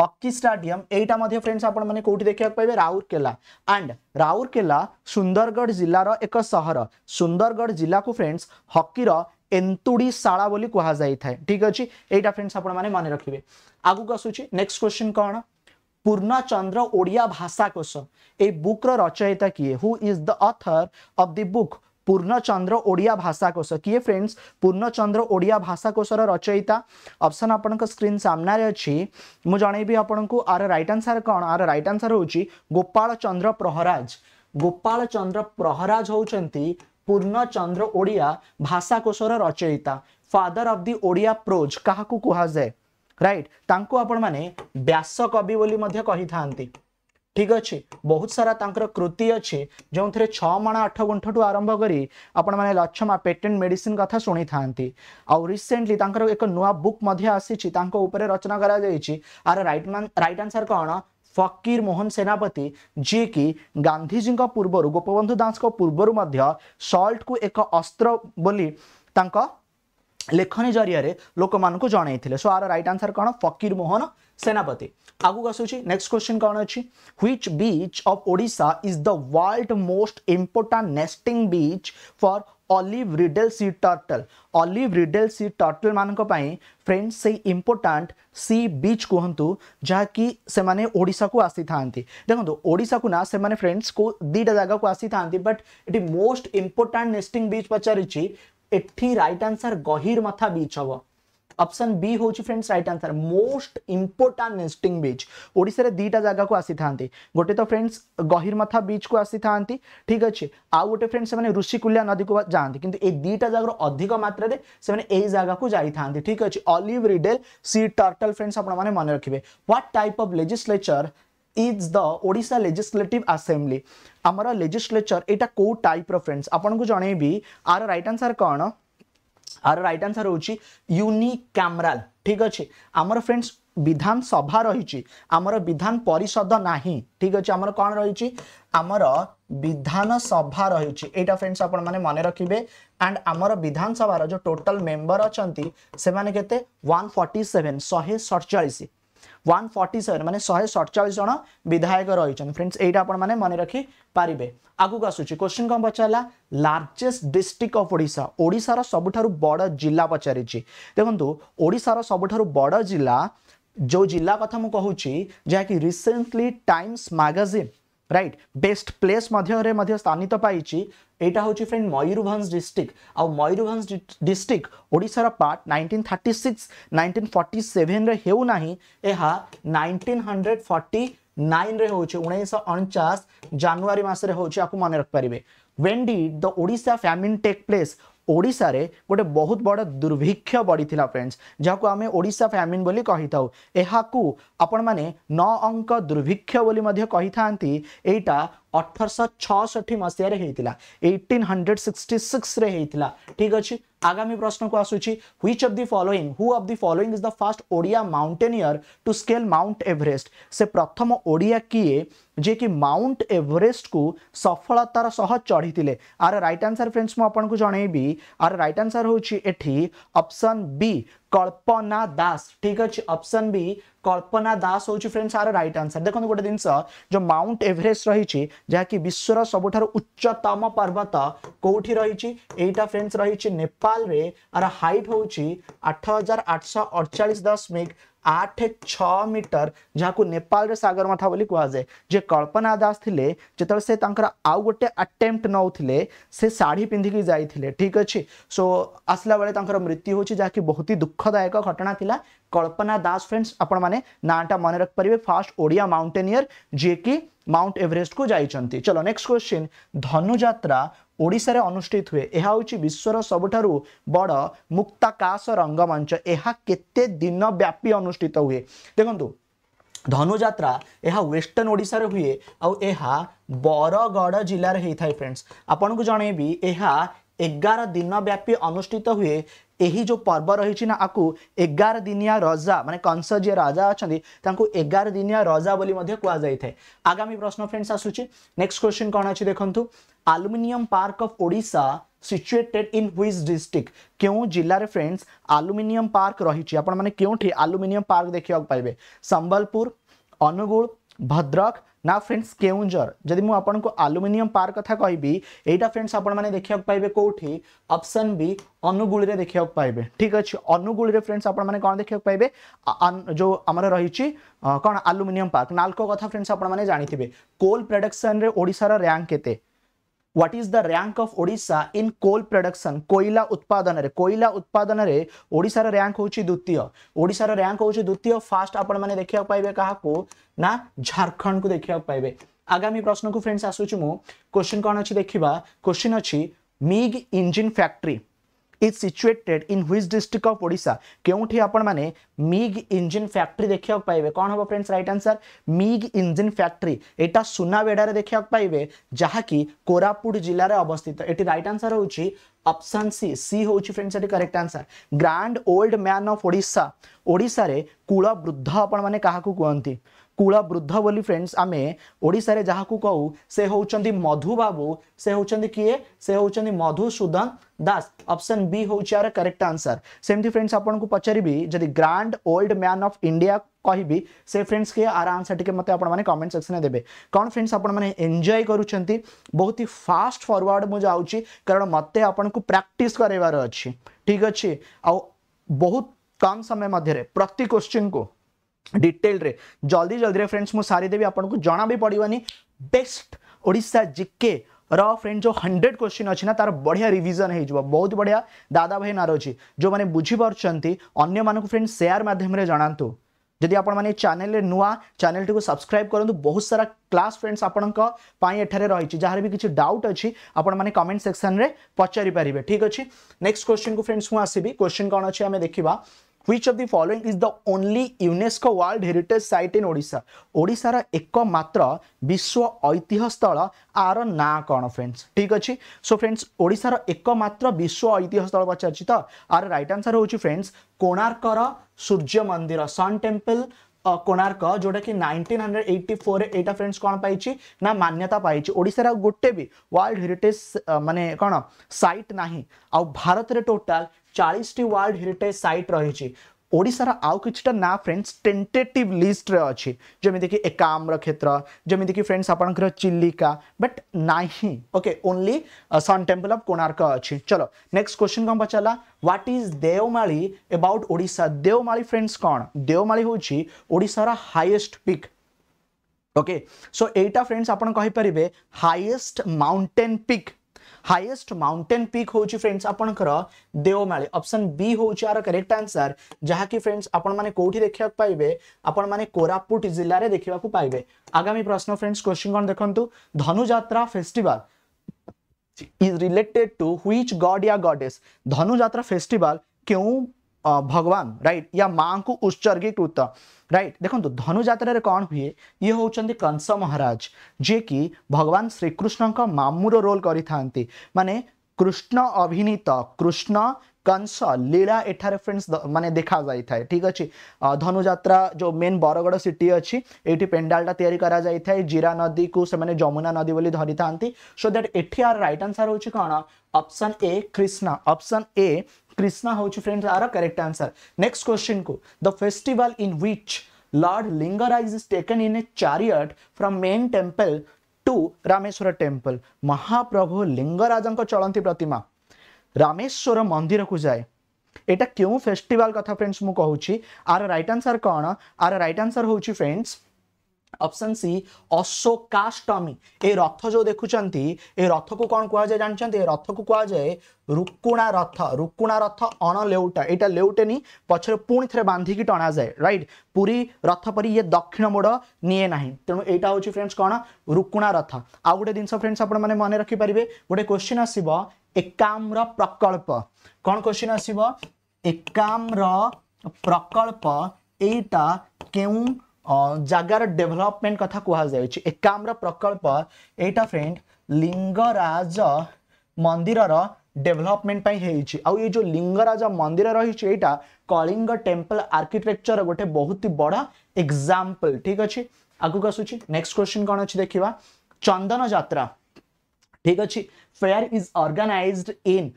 Speaker 1: हकी स्टाडियम एटा फ्रेंड्स आपण कौटी देखा पाए राउरकेला एंड राउरकेला सुंदरगढ़ जिलार एक सहर सुंदरगढ़ जिला को फ्रेंड्स हकीर एंतुड़ी शाला कहुए ठीक अच्छे यहाँ फ्रेंड्स आप मन रखिए आगे आसूँ नेक्स्ट क्वेश्चन कौन पूर्णचंद्र ओडिया भाषाकोश ए बुक रचयिता किए who is the author of the book Purnachandra Odia Bhashakosha किए फ्रेंड्स पूर्णचंद्र ओडिया भाषाकोशर रचयिता अप्सन आप स्क्रीन सामने अच्छी मुझे जनईबी आपको आर रईट आनसर कौन आर रईट आनसर हूँ गोपाल चंद्र प्रहराज गोपाल चंद्र प्रहराज हूँ ପୂର୍ଣ୍ଣଚନ୍ଦ୍ର ଓଡ଼ିଆ ଭାଷାକୋଷର ରଚୟିତା father of the Odia prose କାହାକୁ କୁହାଯାଏ ରାଇଟ୍ ତାଙ୍କୁ ଆପଣମାନେ ବ୍ୟାସ କବି ବୋଲି ମଧ୍ୟ କହିଥାନ୍ତି ଠିକ୍ ଅଛି ବହୁତ ସାରା ତାଙ୍କର କୃତି ଅଛି ଯେଉଁଥିରେ ଛଅ ମାଣ ଆଠ ଗୁଣ୍ଠଠୁ ଆରମ୍ଭ କରି ଆପଣମାନେ ଲଛମା ପେଟେଣ୍ଟ ମେଡିସିନ୍ କଥା ଶୁଣିଥାନ୍ତି ଆଉ ରିସେଣ୍ଟଲି ତାଙ୍କର ଏକ ନୂଆ ବୁକ୍ ମଧ୍ୟ ଆସିଛି ତାଙ୍କ ଉପରେ ରଚନା କରାଯାଇଛି ଆର ରାଇଟ୍ ରାଇଟ୍ ଆନ୍ସର କ'ଣ ଫକିର ମୋହନ ସେନାପତି ଯିଏକି ଗାନ୍ଧିଜୀଙ୍କ ପୂର୍ବରୁ ଗୋପବନ୍ଧୁ ଦାସଙ୍କ ପୂର୍ବରୁ ମଧ୍ୟ ସଲ୍ଟକୁ ଏକ ଅସ୍ତ୍ର ବୋଲି ତାଙ୍କ ଲେଖନୀ ଜରିଆରେ ଲୋକମାନଙ୍କୁ ଜଣାଇଥିଲେ ସୋ ଆର ରାଇଟ୍ ଆନ୍ସର କ'ଣ ଫକିର ମୋହନ ସେନାପତି ଆଗକୁ ଆସୁଛି ନେକ୍ସଟ କ୍ୱେଶ୍ଚିନ୍ କ'ଣ ଅଛି which beach of Odisha is the world most important nesting beach for olive ridley sea turtle olive ridley sea turtle मानक फ्रेंड्स से इम्पोर्टाट सी बीच कहतु जहाँकिने को आसी था देखो तो, ओडा को ना से फ्रेंड्स को दीटा जगह को आसी था but it most important nesting beach पचारि एटी right answer Gahirmatha beach हाँ অপশন বি হচি friends right answer most important nesting beach Odisha রে দিটা জায়গা কো আসি থানতি গটে তো फ्रेंड्स গহিরমাথা বিচ কো আসি থানতি ঠিক আছে আ গটে फ्रेंड्स माने ঋষিকুলিয়া নদী কো জানতি কিন্তু এই দিটা জায়গা অধিক মাত্রা রে সে মানে এই জায়গা কো যাই থানতি ঠিক আছে olive ridley sea turtle friends आपण মানে মনে রাখিবে what type of legislature is the Odisha legislative assembly আমারা লেজিসলেচার এটা কো টাইপ র फ्रेंड्स आपण কো জanei বি আর রাইট আনসার কোন আর রাইট আনসার হচ্ছে ইউনিক্যামরাল ঠিক আছে আমার ফ্রেন্ডস বিধানসভা রয়েছে আমার বিধান পরিষদ না ঠিক আছে আমার কণ রয়েছে আমার বিধানসভা রয়েছে এইটা ফ্রেন্ডস আপনার মানে মনে রাখবে আন্ড আমার বিধানসভার যে টোটাল মেম্বর অনেক সে কেতে ওয়ান ফর্টি সেভেন শহে সড়চাশ ওয়ান ফর্টি সেভেন মানে শহে সতচাশ জন বিধায়ক রয়েছেন ফ্রেন্ডস এইটা আপনার মনে রাখিপারে আগুক আসুচি কোশ্চিন কম পচারা লার্জেস্ট ডিস্ট্রিক্ট অফ ওড়শা ওড়শার সবুঠার বড় জেলা পচারিছি দেখুন ওড়শার সবুঠার বড় জেলা যে জেলা কথা মু কুচি যা কি recently Times magazine right best place ମଧ୍ୟରେ ମଧ୍ୟ ସ୍ଥାନିତ ପାଇଛି ଏଇଟା ହେଉଛି ଫ୍ରେଣ୍ଡ ମୟୂରଭଞ୍ଜ ଡିଷ୍ଟ୍ରିକ୍ଟ ଆଉ ମୟୂରଭଞ୍ଜ ଡିଷ୍ଟ୍ରିକ୍ଟ ଓଡ଼ିଶାର part nineteen thirty six nineteen forty ସେଭେନରେ ହେଉନାହିଁ ଏହା ନାଇଣ୍ଟିନ୍ ହଣ୍ଡ୍ରେଡ଼ ଫର୍ଟି ନାଇନ୍ରେ ହେଉଛି ଉଣେଇଶହ ଅଣଚାଶ ଜାନୁଆରୀ ମାସରେ ହେଉଛି ଆକୁ ମନେ ରଖିପାରିବେ when did the Odisha famine take place ओडार गोटे बहुत बड़ दुर्भिक्ष बढ़ी फ्रेंड्स जहाँ को आम ओडा फैमिन बोली कही था आपण आपने नौ अंक दुर्भिक्ष बोली था अठरश छि हंड्रेड सिक्स ठीक अच्छे आगामी प्रश्न को आसूच of the following who of the following is the first Odia mountaineer to scale Mount Everest से प्रथम ओडिया किए जे कि माउंट एवरेस्ट को सफलतार सह चढ़ी आर रईट आनसर फ्रेंड्स मुझे जनईबी आर रईट आनसर हूँ बी कल्पना दास ठीक अच्छे ऑप्शन बी कल्पना दास हूँ फ्रेंड्स आर राइट आंसर देखो गोटे जिन जो माउंट एवरेस्ट रही जहाँकि विश्वर सबुठ उच्चतम पर्वत कौटी रही फ्रेंड्स रही नेपाल हाइट हूँ आठ हजार आठश अड़चाश दशमिक आठ छ मीटर जहाँ को नेपाल सगर मथा बोली कहुए जे कल्पना दास थे जो से आउ गोटे आटेम्प्ट नौले से शाढ़ी पिंधिक जा ठीक अच्छे सो आसला बेले मृत्यु हो बहुत ही दुखदायक घटना थी कल्पना दास फ्रेंड्स आपने नाटा मन रख पारे फास्ट ओडिया माउंटेनियर जी कि माउंट एवरेस्ट को जाइंट चलो नेक्स्ट क्वेश्चन धनुजात्रा ଓଡ଼ିଶାରେ ଅନୁଷ୍ଠିତ ହୁଏ ଏହା ହେଉଛି ବିଶ୍ୱର ସବୁଠାରୁ ବଡ଼ ମୁକ୍ତାକାଶ ରଙ୍ଗମଞ୍ଚ ଏହା କେତେ ଦିନ ବ୍ୟାପୀ ଅନୁଷ୍ଠିତ ହୁଏ ଦେଖନ୍ତୁ ଧନୁଯାତ୍ରା ଏହା ୱେଷ୍ଟର୍ଣ୍ଣ ଓଡ଼ିଶାରେ ହୁଏ ଆଉ ଏହା ବରଗଡ଼ ଜିଲ୍ଲାରେ ହେଇଥାଏ ଫ୍ରେଣ୍ଡସ୍ ଆପଣଙ୍କୁ ଜଣେଇବି ଏହା ଏଗାର ଦିନ ବ୍ୟାପୀ ଅନୁଷ୍ଠିତ ହୁଏ ଏହି ଯେଉଁ ପର୍ବ ରହିଛି ନା ଆକୁ ଏଗାର ଦିନିଆ ରଜା ମାନେ କଂସ ଯିଏ ରାଜା ଅଛନ୍ତି ତାଙ୍କୁ ଏଗାର ଦିନିଆ ରଜା ବୋଲି ମଧ୍ୟ କୁହାଯାଇଥାଏ ଆଗାମୀ ପ୍ରଶ୍ନ ଫ୍ରେଣ୍ଡସ୍ ଆସୁଛି ନେକ୍ସଟ କ୍ୱେଶ୍ଚିନ୍ କ'ଣ ଅଛି ଦେଖନ୍ତୁ aluminium park of Odisha situated in which district କେଉଁ ଜିଲ୍ଲାରେ ଫ୍ରେଣ୍ଡସ୍ ଆଲୁମିନିୟମ ପାର୍କ ରହିଛି ଆପଣମାନେ କେଉଁଠି ଆଲୁମିନିୟମ ପାର୍କ ଦେଖିବାକୁ ପାଇବେ ସମ୍ବଲପୁର ଅନୁଗୁଳ भद्रक ना फ्रेंड्स केउंझर जदि मु आपन को आल्युमिनियम पार कथा कहबी एटा फ्रेंड्स आपन माने देखिया पाइबे कोठी ऑप्शन बी अनुगुल रे देखिया पाइबे ठीक अछि अनुगुल रे फ्रेंड्स आपन माने कोन देखिया पाइबे जो हमर रहिछि कोन आल्युमिनियम पार्क नालको कथा फ्रेंड्स आपन माने जानिथिबे कोल प्रोडक्शन रे ओडिसा रा रैंक केते what is the rank of Odisha in coal production कोइला उत्पादन रे कोइला उत्पादन रे ओडिशा रे रैंक होची द्वितीय ओडिशा रे रैंक होची द्वितीय फास्ट आपण माने देखिया पाइबे कहा को ना झारखंड को देखिया पाइबे आगामी प्रश्न को फ्रेंड्स आसुची मु क्वेश्चन कोन अछि देखिबा क्वेश्चन अछि MiG engine factory is situated in which district of Odisha क्योंठी आपने मिग इंजिन फैक्ट्री देखा पाइबे कौन हम friends right answer MiG engine factory यहाँ सुनावेड़ देखा पाइबे जहाँकि कोरापुट जिले में अवस्थित ये रईट आंसर हूँ ऑप्शन सी सी हूँ friends correct answer grand old man of Odisha ओडार कूल वृद्ध आपने मैंने क्या कहते कूल वृद्ध बोली फ्रेंड्स आम ओडे जहाँ को कहू से हूँ मधुबाबू से हूँ किए से हूँ मधुसूदन दास ऑप्शन बी हो हूँ करेक्ट आंसर सेम फ्रेंड्स आपको पचारि जब grand old man of India कह भी से फ्रेंड्स के आर आंसर टी मत आप कमेंट सेक्शन में देते कौन फ्रेंड्स आपजय कर बहुत ही फास्ट फरवर्ड मुझे कारण मत आपको प्राक्ट करार अच्छी ठीक अच्छे आ कम समय मध्य प्रति क्वेश्चन को डिटेल रे जल्दी जल्दी फ्रेंड्स मुझे सारीदेवी आपको जना भी पड़वानी बेस्ट ओडा जिके रेंड जो हंड्रेड क्वेश्चन अच्छी तार बढ़िया रिविजन हो बहुत बढ़िया दादा भाई नार अच्छी जो मैंने बुझीपारती अन्य फ्रेंड्स सेयार मध्यम जनातु जदि आपने चेल नुआ चेल टी सब्सक्राइब करूँ बहुत सारा क्लास फ्रेंड्स आपंपर रही जहाँ भी किसी डाउट अच्छी आपने कमेंट सेक्शन में पचारिपारे ठीक अच्छे नेक्स्ट क्वेश्चन को फ्रेंड्स मुझे आसबी क्वेश्चन कौन अच्छे आम देखा which of the following is the only UNESCO World Heritage Site in Odisha ଓଡ଼ିଶାର ଏକମାତ୍ର ବିଶ୍ୱ ଐତିହ୍ୟ ସ୍ଥଳ ଆର ନାଁ କ'ଣ ଫ୍ରେଣ୍ଡସ୍ ଠିକ୍ ଅଛି ସୋ ଫ୍ରେଣ୍ଡସ୍ ଓଡ଼ିଶାର ଏକମାତ୍ର ବିଶ୍ୱ ଐତିହ୍ୟ ସ୍ଥଳ ପଚାରିଛି ତ ଆର ରାଇଟ୍ ଆନ୍ସର୍ ହେଉଛି ଫ୍ରେଣ୍ଡସ୍ କୋଣାର୍କର ସୂର୍ଯ୍ୟ ମନ୍ଦିର ସନ୍ ଟେମ୍ପଲ୍ କୋଣାର୍କ ଯେଉଁଟାକି ନାଇନଟିନ୍ ହଣ୍ଡ୍ରେଡ଼ ଏଇଟି ଫୋର୍ରେ ଏଇଟା ଫ୍ରେଣ୍ଡସ୍ କ'ଣ ପାଇଛି ନା ମାନ୍ୟତା ପାଇଛି ଓଡ଼ିଶାରେ ଆଉ ଗୋଟେ ବି ୱାର୍ଲଡ଼ ହେରିଟେଜ୍ ମାନେ କ'ଣ ସାଇଟ୍ ନାହିଁ ଆଉ ଭାରତରେ ଟୋଟାଲ ଚାଳିଶଟି ୱାର୍ଲଡ଼ ହେରିଟେଜ୍ ସାଇଟ୍ ରହିଛି ଓଡ଼ିଶାର ଆଉ କିଛିଟା ନାଁ ଫ୍ରେଣ୍ଡସ୍ ଟେଣ୍ଟେଟିଭ୍ ଲିଷ୍ଟରେ ଅଛି ଯେମିତିକି ଏକାମ୍ର କ୍ଷେତ୍ର ଯେମିତିକି ଫ୍ରେଣ୍ଡସ୍ ଆପଣଙ୍କର ଚିଲିକା ବଟ୍ ନାହିଁ okay only sun temple of Konark ଅଛି ଚଲୋ ନେକ୍ସଟ କ୍ୱେଶ୍ଚନ୍ କ'ଣ ପଚାରିଲା what is Deomali about Odisha Deomali friends କ'ଣ ଦେଓମାଳି ହେଉଛି ଓଡ଼ିଶାର ହାଇଏଷ୍ଟ ପିକ୍ ଓକେ ସୋ ଏଇଟା ଫ୍ରେଣ୍ଡସ୍ ଆପଣ କହିପାରିବେ highest mountain peak highest mountain peak हूँ फ्रेंड्स आपंकर देवमाली ऑप्शन बी हूँ यार करेक्ट आंसर जहाँकि फ्रेंड्स आपण कौटी देखा पाइबे आपण मैंने कोरापुट जिले में देखा पाइबे आगामी प्रश्न फ्रेंड्स क्वेश्चन कौन देखु Dhanu Jatra festival is related to which god या goddess धनु यात्रा फेस्टिवल क्यों भगवान राइट या माँ को उत्सर्गीकृत राइट देखो तो धनुजात्र कौन हुए ये हूँ कंस महाराज जी भगवान श्रीकृष्ण मामूर रोल कर माने कृष्ण अभिनीत कृष्ण कंस लीला एठार फ्रेंड्स माने देखा जाए ठीक अच्छे धनुजात्रा जो मेन बरगड़ सिटी अच्छी ये पेंडालटा या जीरा नदी को से जमुना नदी बोली धरी था सो दैट एटी आर रईट आंसर हूँ कौन option A Krishna option A Krishna हो चुकी फ्रेंड्स आ करेक्ट आंसर नेक्स्ट क्वेश्चन को the festival in which lord Lingaraj is taken in a chariot from main temple to Rameswar temple महाप्रभु लिंगराज चलती प्रतिमा रामेश्वर मंदिर को जाए यहाँ क्यों फेस्टिवल कथा फ्रेंड्स मुझे कहूँ आर रईट आनसर कौन आर रईट आनसर हूँ फ्रेंड्स অপশন ସି ଅଶୋକାଷ୍ଟମୀ ଏ ରଥ ଯେଉଁ ଦେଖୁଛନ୍ତି ଏ ରଥକୁ କ'ଣ କୁହାଯାଏ ଜାଣିଛନ୍ତି ଏ ରଥକୁ କୁହାଯାଏ ରୁକୁଣା ରଥ ରୁକୁଣା ରଥ ଅଣ ଲେଉଟା ଏଇଟା ଲେଉଟେନି ପଛରେ ପୁଣି ଥରେ ବାନ୍ଧିକି ଟଣାଯାଏ ରାଇଟ୍ ପୁରୀ ରଥ ପରି ଇଏ ଦକ୍ଷିଣ ମୋଡ଼ ନିଏ ନାହିଁ ତେଣୁ ଏଇଟା ହେଉଛି ଫ୍ରେଣ୍ଡସ୍ କ'ଣ ରୁକୁଣା ରଥ ଆଉ ଗୋଟେ ଜିନିଷ ଫ୍ରେଣ୍ଡସ୍ ଆପଣମାନେ ମନେ ରଖିପାରିବେ ଗୋଟେ କ୍ୱେଶ୍ଚିନ୍ ଆସିବ ଏକାମ୍ର ପ୍ରକଳ୍ପ କ'ଣ କ୍ୱେଶ୍ଚିନ୍ ଆସିବ ଏକାମ୍ର ପ୍ରକଳ୍ପ ଏଇଟା କେଉଁ ଜାଗାର ଡେଭଲପମେଣ୍ଟ କଥା କୁହାଯାଉଛି ଏକାମ୍ର ପ୍ରକଳ୍ପ ଏଇଟା ଫ୍ରେଣ୍ଡ ଲିଙ୍ଗରାଜ ମନ୍ଦିରର ଡେଭଲପମେଣ୍ଟ ପାଇଁ ହେଇଛି ଆଉ ଏଇ ଯେଉଁ ଲିଙ୍ଗରାଜ ମନ୍ଦିର ରହିଛି ଏଇଟା କଳିଙ୍ଗ ଟେମ୍ପଲ ଆର୍କିଟେକ୍ଚର ଗୋଟେ ବହୁତ ବଡ଼ ଏକ୍ଜାମ୍ପଲ ଠିକ୍ ଅଛି ଆଗକୁ ଆସୁଛି ନେକ୍ସଟ କ୍ୱେଶ୍ଚିନ୍ କ'ଣ ଅଛି ଦେଖିବା ଚନ୍ଦନ ଯାତ୍ରା ଠିକ୍ ଅଛି fair is organized in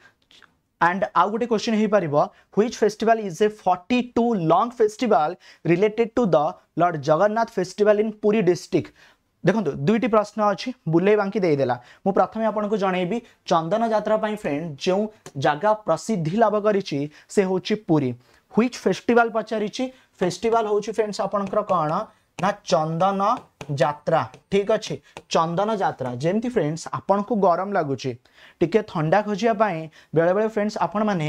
Speaker 1: and आउ गोटे क्वेश्चन हो पार ह्विच फेस्टिवल इज ए 42 टू long festival related to the lord Jagannath festival in Puri district देखो दुईट प्रश्न अच्छी बुले बांकी देदेला मु प्रथम आपको जनईबी चंदन जत्रापी फ्रेंड जो जगह प्रसिद्धि लाभ करी ह्विच फेस्टिवल पचारि फेस्टिवल हूँ फ्रेंड्स आपंकर कौन ନା ଚନ୍ଦନ ଯାତ୍ରା ଠିକ୍ ଅଛି ଚନ୍ଦନ ଯାତ୍ରା ଯେମିତି ଫ୍ରେଣ୍ଡସ୍ ଆପଣଙ୍କୁ ଗରମ ଲାଗୁଛି ଟିକେ ଥଣ୍ଡା ଖୋଜିବା ପାଇଁ ବେଳେବେଳେ ଫ୍ରେଣ୍ଡସ୍ ଆପଣମାନେ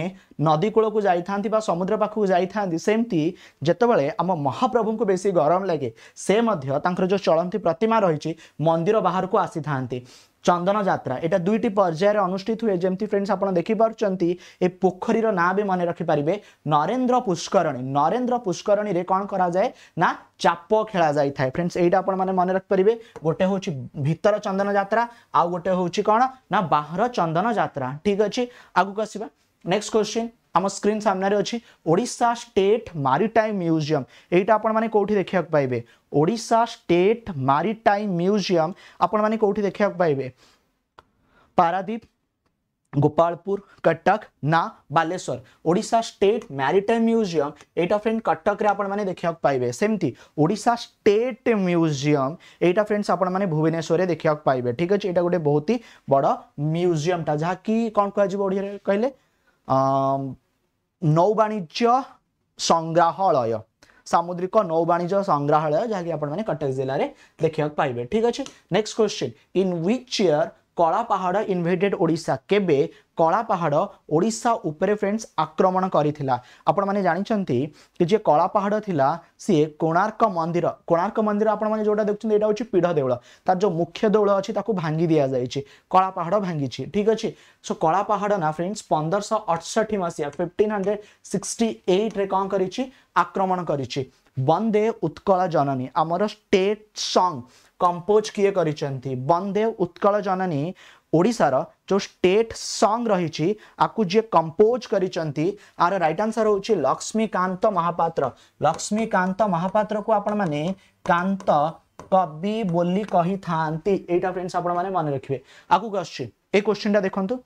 Speaker 1: ନଦୀ କୂଳକୁ ଯାଇଥାନ୍ତି ବା ସମୁଦ୍ର ପାଖକୁ ଯାଇଥାନ୍ତି ସେମିତି ଯେତେବେଳେ ଆମ ମହାପ୍ରଭୁଙ୍କୁ ବେଶୀ ଗରମ ଲାଗେ ସେ ମଧ୍ୟ ତାଙ୍କର ଯେଉଁ ଚଳନ୍ତି ପ୍ରତିମା ରହିଛି ମନ୍ଦିର ବାହାରକୁ ଆସିଥାନ୍ତି চন্দন যাত্রা এটা দুইটি পর্যায়ে অনুষ্ঠিত হুয়ে যেমতি ফ্রেন্ডস আপনার দেখিপারুচ্ছেন এ পোখরীর না বি মনে রাখিপারে নরেন্দ্র পুষ্করণী নরেন্দ্র পুষ্করণীরে কণ করা যায় না চাপ খেলা যাই থাকে ফ্রেন্ডস এইটা আপনার মানে মনে রাখিপারে গোটে হচ্ছে ভিতর চন্দন যাত্রা আউ গোটে হচ্ছে কোণ না বাহর চন্দন যাত্রা ঠিক আছে আগুক আসবা নেক্সট কোশ্চিন আমার স্ক্রিন সামনে অছি ওড়িশা স্টেট মারিটাইম মিউজিয়াম এইটা আপনার কোটি দেখা পাইবে ওড়িশা স্টেট মারিটাইম মিউজিয়াম আপনার কোটি দেখা পাইবে পারাদ্বীপ গোপালপুর কটক না Baleswar Odisha state maritime museum এইটা ফ্রেন্ড কটকরে আপনার দেখা পাইবে সেমতি ওড়িশা স্টেট মিউজিয়াম এইটা ফ্রেন্ডস আপনার ভুবনেশ্বরের দেখা পাইবে ঠিক আছে এটা গোটে বহুত হি বড় মিউজিয়ামটা যা কি কম কুহযোগ ওড়িয়ার কহিলেন নৌবাণিজ্য ସଂଗ୍ରହାଳୟ ସାମୁଦ୍ରିକ ନୌବାଣିଜ୍ୟ ସଂଗ୍ରହାଳୟ ଯାହାକି ଆପଣମାନେ କଟକ ଜିଲ୍ଲାରେ ଦେଖିବାକୁ ପାଇବେ ଠିକ୍ ଅଛି next question in which year Kalapahad invaded Odisha କେବେ କଳାପାହାଡ଼ ଓଡ଼ିଶା ଉପରେ ଫ୍ରେଣ୍ଡସ୍ ଆକ୍ରମଣ କରିଥିଲା ଆପଣମାନେ ଜାଣିଛନ୍ତି କି ଯିଏ କଳାପାହାଡ଼ ଥିଲା ସିଏ କୋଣାର୍କ ମନ୍ଦିର କୋଣାର୍କ ମନ୍ଦିର ଆପଣମାନେ ଯେଉଁଟା ଦେଖୁଛନ୍ତି ଏଇଟା ହେଉଛି ପୀଢ଼ ଦେଉଳ ତାର ଯେଉଁ ମୁଖ୍ୟ ଦେଉଳ ଅଛି ତାକୁ ଭାଙ୍ଗି ଦିଆଯାଇଛି କଳାପାହାଡ଼ ଭାଙ୍ଗିଛି ଠିକ୍ ଅଛି ସୋ କଳାପାହାଡ଼ ନା ଫ୍ରେଣ୍ଡସ୍ ପନ୍ଦରଶହ ଅଠଷଠି ମସିହା ଫିଫ୍ଟିନ୍ ହଣ୍ଡ୍ରେଡ଼ ସିକ୍ସଟି ଏଇଟ୍ରେ କ'ଣ କରିଛି ଆକ୍ରମଣ କରିଛି ବନ୍ଦେ ଉତ୍କଳ ଜନନୀ ଆମର ଷ୍ଟେଟ୍ ସଙ୍ଗ କମ୍ପୋଜ କିଏ କରିଛନ୍ତି ବନ୍ଦେ ଉତ୍କଳ ଜନନୀ ଓଡ଼ିଶାର ଯେଉଁ ଷ୍ଟେଟ୍ ସଙ୍ଗ ରହିଛି ଆକୁ ଯିଏ କମ୍ପୋଜ କରିଛନ୍ତି ଆର ରାଇଟ୍ ଆନ୍ସର ହେଉଛି ଲକ୍ଷ୍ମୀକାନ୍ତ ମହାପାତ୍ର ଲକ୍ଷ୍ମୀକାନ୍ତ ମହାପାତ୍ରକୁ ଆପଣମାନେ କାନ୍ତ କବି ବୋଲି କହିଥାନ୍ତି ଏଇଟା ଫ୍ରେଣ୍ଡସ୍ ଆପଣମାନେ ମନେ ରଖିବେ ଆଗକୁ ଆସୁଛି ଏ କୋଶ୍ଚିନ୍ଟା ଦେଖନ୍ତୁ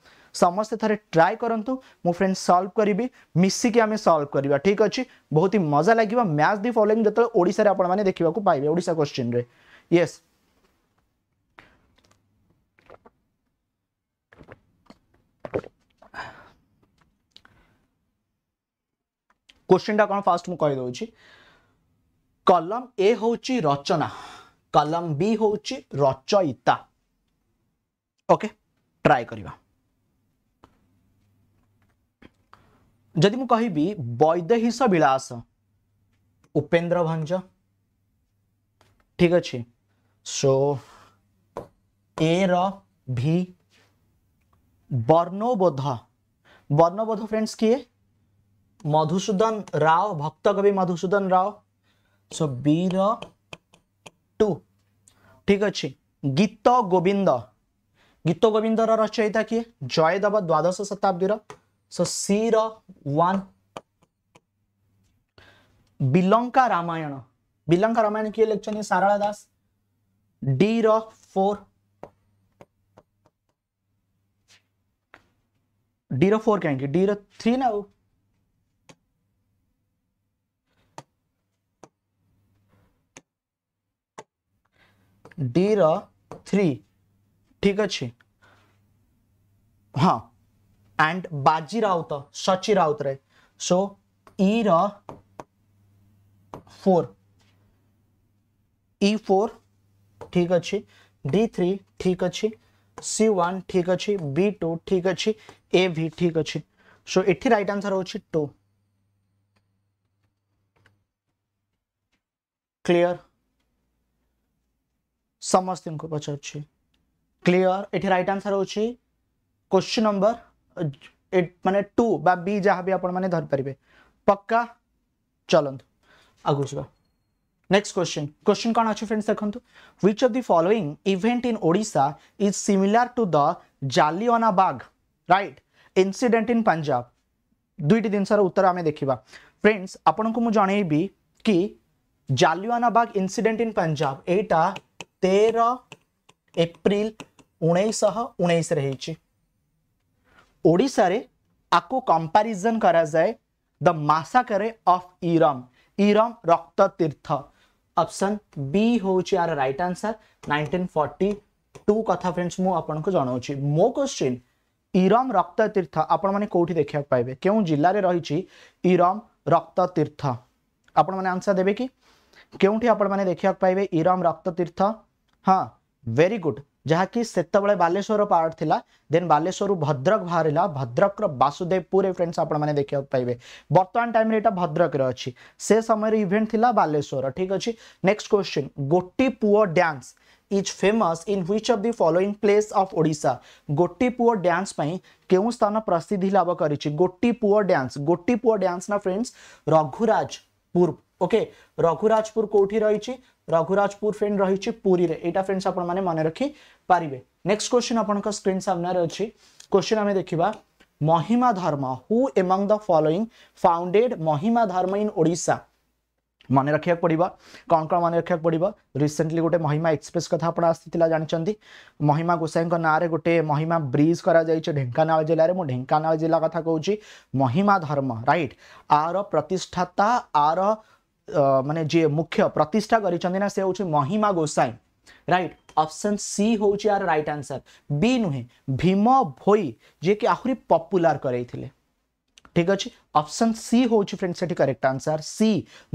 Speaker 1: ସମସ୍ତେ ଥରେ ଟ୍ରାଏ କରନ୍ତୁ ମୁଁ ଫ୍ରେଣ୍ଡ ସଲ୍ଭ କରିବି ମିଶିକି ଆମେ ସଲ୍ଭ କରିବା ଠିକ୍ ଅଛି ବହୁତ ହି ମଜା ଲାଗିବ ମ୍ୟାଚ୍ ଦି ଫଲୋଇଂ ଯେତେବେଳେ ଓଡ଼ିଶାରେ ଆପଣମାନେ ଦେଖିବାକୁ ପାଇବେ ଓଡ଼ିଶା କୋଶ୍ଚିନ୍ରେ ୟେସ୍ क्वेश्चन टा कौन फास्ट मुझे कहीदे कलम ए हूँ रचना कलम बी हूँ रचयिता ओके ट्राए करवा जदि कह वैदेहिश विलास उपेन्द्र भंज ठीक अच्छे सो ए री बर्णबोध बर्णबोध फ्रेंड्स किए मधुसूदन राव भक्त कवि मधुसूदन राव सो बी रू टू ठीक अच्छे गीत गोविंद गीत गोविंद रचयिता किए जयदेव द्वादश शताब्दी सो सी रिलंका रामायण बिलंका रामायण किए लिखते सारा दास डी र फोर डी र फोर कहीं डी र थ्री ना डी री ठीक अच्छे हाँ एंड बाजी राउत सची राउत रे सो ई रोर ई फोर ठीक अच्छे डी थ्री ठीक अच्छे सी वन ठीक अच्छे बी टू ठीक अच्छे ए भी ठीक अच्छे सो ये राइट आंसर हो टू क्लियर ସମସ୍ତଙ୍କୁ ପଚାରୁଛି କ୍ଲିଅର ଏଠି ରାଇଟ୍ ଆନ୍ସର ହେଉଛି କ୍ୱେଶ୍ଚିନ୍ ନମ୍ବର ମାନେ ଟୁ ବା ବି ଯାହା ବି ଆପଣମାନେ ଧରିପାରିବେ ପକ୍କା ଚଲନ୍ତୁ ଆଗକୁ ଯିବା ନେକ୍ସଟ କ୍ୱେଶ୍ଚିନ୍ କ୍ୱେଶ୍ଚିନ୍ କ'ଣ ଅଛି ଫ୍ରେଣ୍ଡସ୍ ଦେଖନ୍ତୁ which of the following event in Odisha is similar to the Jallianwala Bagh right incident in Punjab ଦୁଇଟି ଜିନିଷର ଉତ୍ତର ଆମେ ଦେଖିବା ଫ୍ରେଣ୍ଡସ୍ ଆପଣଙ୍କୁ ମୁଁ ଜଣେଇବି କି ଜାଲିଓନା ବାଘ ଇନ୍ସିଡେଣ୍ଟ ଇନ୍ ପଞ୍ଜାବ ଏଇଟା तेर एप्रिल उन्नीस रही आपको कंपैरिजन करा जाए the massacre of Eram Eram Rakta Tirtha option B हूँ यार राइट आंसर 1942 कथा फ्रेंड्स मुझे जनाऊँ मो क्वेश्चन इरम रक्त तीर्थ आपने कौटी देखा पाए क्यों जिले में रही इरम रक्त तीर्थ आपर देवे कि क्योंकि आपने देखा पाए इरम रक्त तीर्थ हाँ वेरी गुड जहाँ कि बालेश्वर पार्ट थी देन बालेश्वर भद्रक बाहर भद्रक रसुदेवपुर फ्रेंड्स आपने देखा पाइबे बर्तमान टाइम भद्रक अच्छी से समय इवेंट थी बालेश्वर ठीक अच्छे next question Gotipua dance is famous in which of the following place of Odisha Gotipua dance के प्रसिद्धि लाभ कर गोटी Gotipua dance Gotipua dance ना फ्रेंड्स रघुराजपुर ओके रघुराजपुर कौटी रही ରଘୁରାଜପୁର ଫେନ୍ ରହିଛି ପୁରୀରେ ଏଇଟା ଫ୍ରେଣ୍ଡସ୍ ଆପଣମାନେ ମନେ ରଖିପାରିବେ ନେକ୍ସଟ କ୍ୱେଶ୍ଚିନ୍ ଆପଣଙ୍କ ସ୍କ୍ରିନ୍ ସାମ୍ନାରେ ଅଛି କ୍ୱେଶ୍ଚିନ୍ ଆମେ ଦେଖିବା Mahima Dharma who among the following founded Mahima Dharma in Odisha ମନେ ରଖିବାକୁ ପଡ଼ିବ କ'ଣ କ'ଣ ମନେ ରଖିବାକୁ ପଡ଼ିବ ରିସେଣ୍ଟଲି ଗୋଟେ ମହିମା ଏକ୍ସପ୍ରେସ୍ କଥା ଆପଣ ଆସିଥିଲା ଜାଣିଛନ୍ତି ମହିମା ଗୋସାଇଙ୍କ ନାଁରେ ଗୋଟେ ମହିମା ବ୍ରିଜ୍ କରାଯାଇଛି ଢେଙ୍କାନାଳ ଜିଲ୍ଲାରେ ମୁଁ ଢେଙ୍କାନାଳ ଜିଲ୍ଲା କଥା କହୁଛି ମହିମା ଧର୍ମ ରାଇଟ୍ ଆର ପ୍ରତିଷ୍ଠାତା ଆର ମାନେ ଯିଏ ମୁଖ୍ୟ ପ୍ରତିଷ୍ଠା କରିଛନ୍ତି ନା ସେ ହେଉଛି ମହିମା ଗୋସାଇଁ ରାଇଟ୍ ଅପସନ୍ ସି ହେଉଛି ଆର ରାଇଟ୍ ଆନ୍ସର ବି ନୁହେଁ ଭୀମ ଭୋଇ ଯିଏକି ଆହୁରି ପପୁଲାର କରେଇଥିଲେ ঠিক আছে অপশন সি হচ্ছে ফ্রেন্ডস এটি correct answer C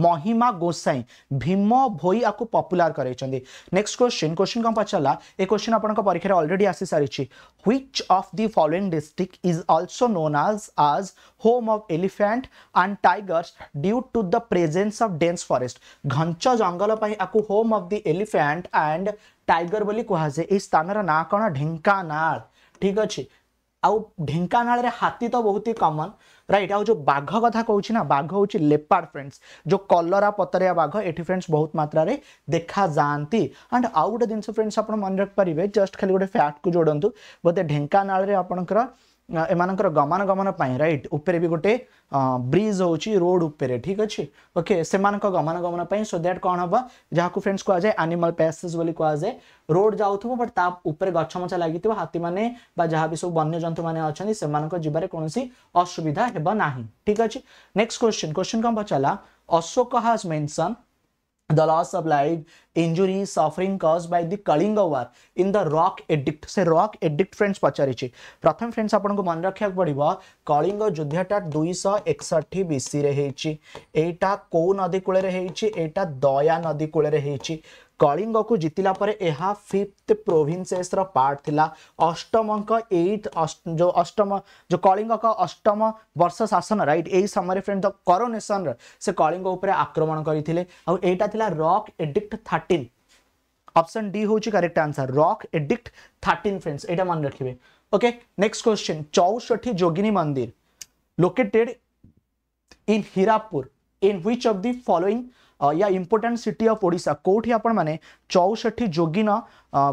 Speaker 1: Mahima Gosain Bhima Bhoi আকু পপুলার করাইছেন নেক্সট কোশ্চিন কোশ্চিন কম পচারা এ কোশ্চিন আপনার পরীক্ষার অলরেডি আসি সারিছি which of the following district is also known as as home of elephant and tigers due to the presence of dense forest ঘঞ্চ জঙ্গল পাই আকু home of the elephant and tiger বলে কুহযায়ে এই স্থানর না কোণ ঢেঙ্কানাল ঠিক আছে আউ ঢেঙ্কানাড়ে হাতি তো বহুত কমন রাইট আউ যে বাঘ কথা কৌছি না বাঘ হচ্ছে লেপার্ড ফ্রেন্ডস যে কলরা পতরিয়া বাঘ এটি ফ্রেন্ডস বহুত মাত্রার দেখা যাতে আন্ড আউ গোটে জিনিস ফ্রেন্ডস আপনার মনে রাখিপারে জস্ট খালি গোটে ফ্যাক্ট কু যোড়ু বোধে ঢেঙ্কানাড়ে আপনার एम गमनागमन रईट उपर भी गोटे ब्रिज हूँ रोड उपरे ठीक अच्छे ओके से गमनागमन सो दैट कौन हम जहाँ को फ्रेंड्स कह जाए आनिमल पैसेज कहुए रोड जाऊ बट गच मचा लग हाथी मैंने जहाँ भी सब वन्यजंतु मैंने अच्छा से जीवन कौन असुविधा हे ना ठीक अच्छे नेक्स्ट क्वेश्चन क्वेश्चन कौन पचारा Ashoka has mention the loss of life, injury, suffering caused by the Kalinga war in the rock edict. से rock edict friends पचारिछे pratham friends आपण को मन रखिया पड़िबा कलिंग युद्धटा 261 BC रे हेछि एटा को नदी कूल रे हेछि एटा दया नदी कूल रे हेछि कलिंग को जीतला फिफ्थ प्रोभिन्सेस पार्ट थी अष्टम एट जो अष्टम जो कलिंग का अष्टम वर्ष शासन रईट यही समय फ्रेंड द करोनेसन से कलिंग आक्रमण करते आईटा rock edict thirteen option D हूँ correct answer rock edict thirteen friends यहाँ मन रखिए okay next question Chausathi Jogini मंदिर located in Hirapur in which of the following या इम्पोर्टाट सिटी अफ ओडा कौटी आपने चौष्ठी जोगीन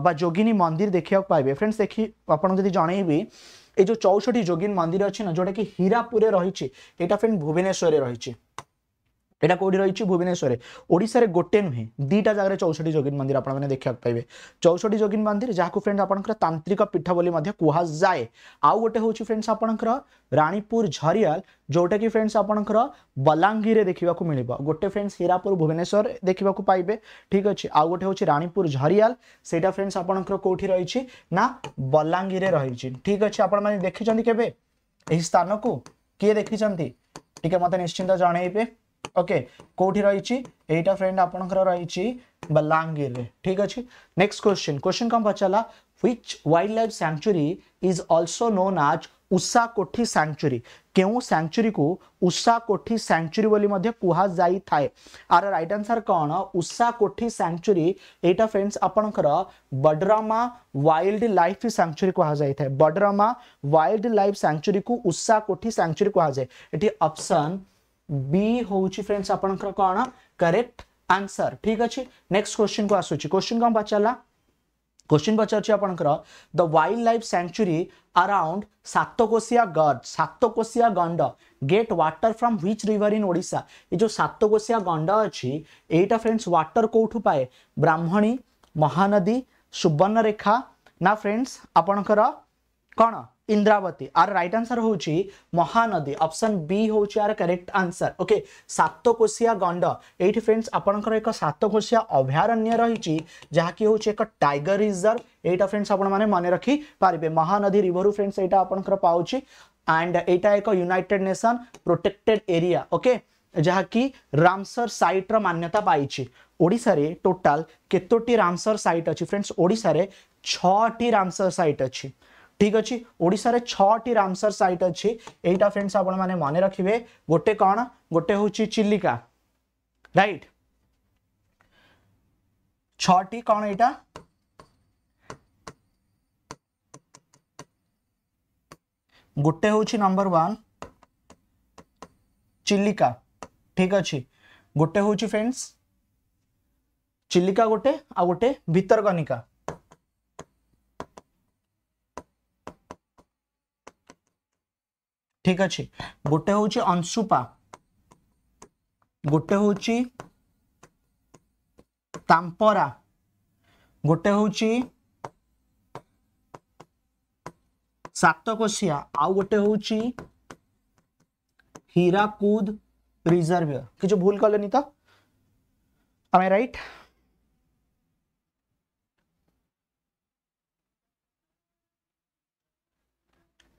Speaker 1: बा जोगिनी मंदिर देखा पाए फ्रेंड्स देखी आपड़ जी जनइबी ये जो चौष्ठी जोगिन मंदिर अच्छी ना जोटा कि हीरापुर रही है फ्रेंड भुवनेश्वर रही है এটা কোটি রয়েছে ভুবনেশ্বরে ওড়িশার গোটে নুহে দুইটা জায়গায় চৌষঠি যোগীন মন্দির আপনার দেখা পাইবে চৌষঠি যোগীন মন্দির যা ফ্রেন্ডস আপনার তান্ত্রিক পীঠ বলে কুহযায়ে আউ গোটে হচ্ছে ফ্রেন্ডস আপনার রাণীপুর ঝরিয়াল যেটা কি ফ্রেন্ডস আপনার বলাঙ্গীরে দেখা মিলব গোটে ফ্রেন্ডস হীরাপুর ভুবনেশ্বর দেখা পাইবে ঠিক আছে আউ গোটে হচ্ছে রাণীপুর ঝরিয়াল সেইটা ফ্রেন্ডস আপনার কোটি রয়েছে না বলাঙ্গীরে রয়েছে ঠিক আছে আপনার মানে দেখি কেবে এই স্থানকু কিয়ে দেখি টিকে মতো নিশ্চিন্ত জনাইবে ওকে কোটি রয়েছে এইটা ফ্রেন্ড আপনার রয়েছে বলাঙ্গীরে ঠিক আছে নেক্সট কোশ্চিন কোশ্চিন কম পচারা which wild life sanctuary is also known as Usha Kothi ସାଙ୍କ୍ଚୁରି କେଉଁ ସାଙ୍କ୍ଚୁରିକୁ ଉଷା କୋଠି ସାଙ୍କ୍ଚୁରି ବୋଲି ମଧ୍ୟ କୁହାଯାଇଥାଏ ଆର ରାଇଟ୍ ଆନ୍ସର କ'ଣ ଉଷା କୋଠି ସାଙ୍କ୍ଚୁରି ଏଇଟା ଫ୍ରେଣ୍ଡସ୍ ଆପଣଙ୍କର ବଡରମା ୱାଇଲ୍ଡ ଲାଇଫ୍ ସାଙ୍କ୍ଚୁରି କୁହାଯାଇଥାଏ ବଡରମା ୱାଇଲ୍ଡ ଲାଇଫ୍ ସାଙ୍କ୍ଚୁରିକୁ ଉଷା କୋଠି ସାଙ୍କ୍ଚୁରି କୁହାଯାଏ ଏଠି ଅପସନ୍ बी हूँ फ्रेंड्स आपण कौन करेक्ट आंसर ठीक अच्छे नेक्स्ट क्वेश्चन को आसूँ क्वेश्चन कौन पचारा question Pachar the wild life sanctuary around सातकोशिया गड सातकोशिया गंड get water from which river in Odisha ये जो सातकोशिया गंड अच्छी यहीटा फ्रेंड्स वाटर कौटू पाए ब्राह्मणी महानदी सुवर्णरेखा ना फ्रेंड्स आपणकर कौन ইন্দ্রাবতী আর রাইট আনসার হচ্ছে মহানদী অপশন বি হচ্ছে আর করেক্ট আনসার ওকে সাতকোশিয়া গণ্ড এইটি ফ্রেন্ডস আপনার এক সাতকোশিয়া অভয়ারণ্য রয়েছে যা কি হচ্ছে এক টাইগর রিজর্ভ এইটা ফ্রেন্ডস আপনার মনে রাখি পারবে মহানদী রিভরু ফ্রেন্ডস এইটা আপনার পাওছি অ্যান্ড এইটা এক United Nation protected area okay ଯାହାକି ରାମସର ସାଇଟ୍ର ମାନ୍ୟତା ପାଇଛି ଓଡ଼ିଶାରେ ଟୋଟାଲ କେତୋଟି ରାମସର ସାଇଟ୍ ଅଛି ଫ୍ରେଣ୍ଡସ୍ ଓଡ଼ିଶାରେ ଛଅଟି ରାମସର ସାଇଟ୍ ଅଛି ठीक अच्छे ओडार छमसर सैट अच्छी यहाँ फ्रेंड्स आपने मन रखिए गोटे कौन गोटे हूँ चिलिका रईट छटी हूँ नंबर वन चिलिका ठीक अच्छे गोटे हूँ फ्रेंड्स चिलिका गोटे आ गए भितरकनिका ठीक अच्छे गोटे हूँ अंशुपा गोटे हूँ तांपरा गोटे हूँ सातकोशिया आउ गोटे हूँ हीराकूद रिजर्व कि भूल कले तो आम राइट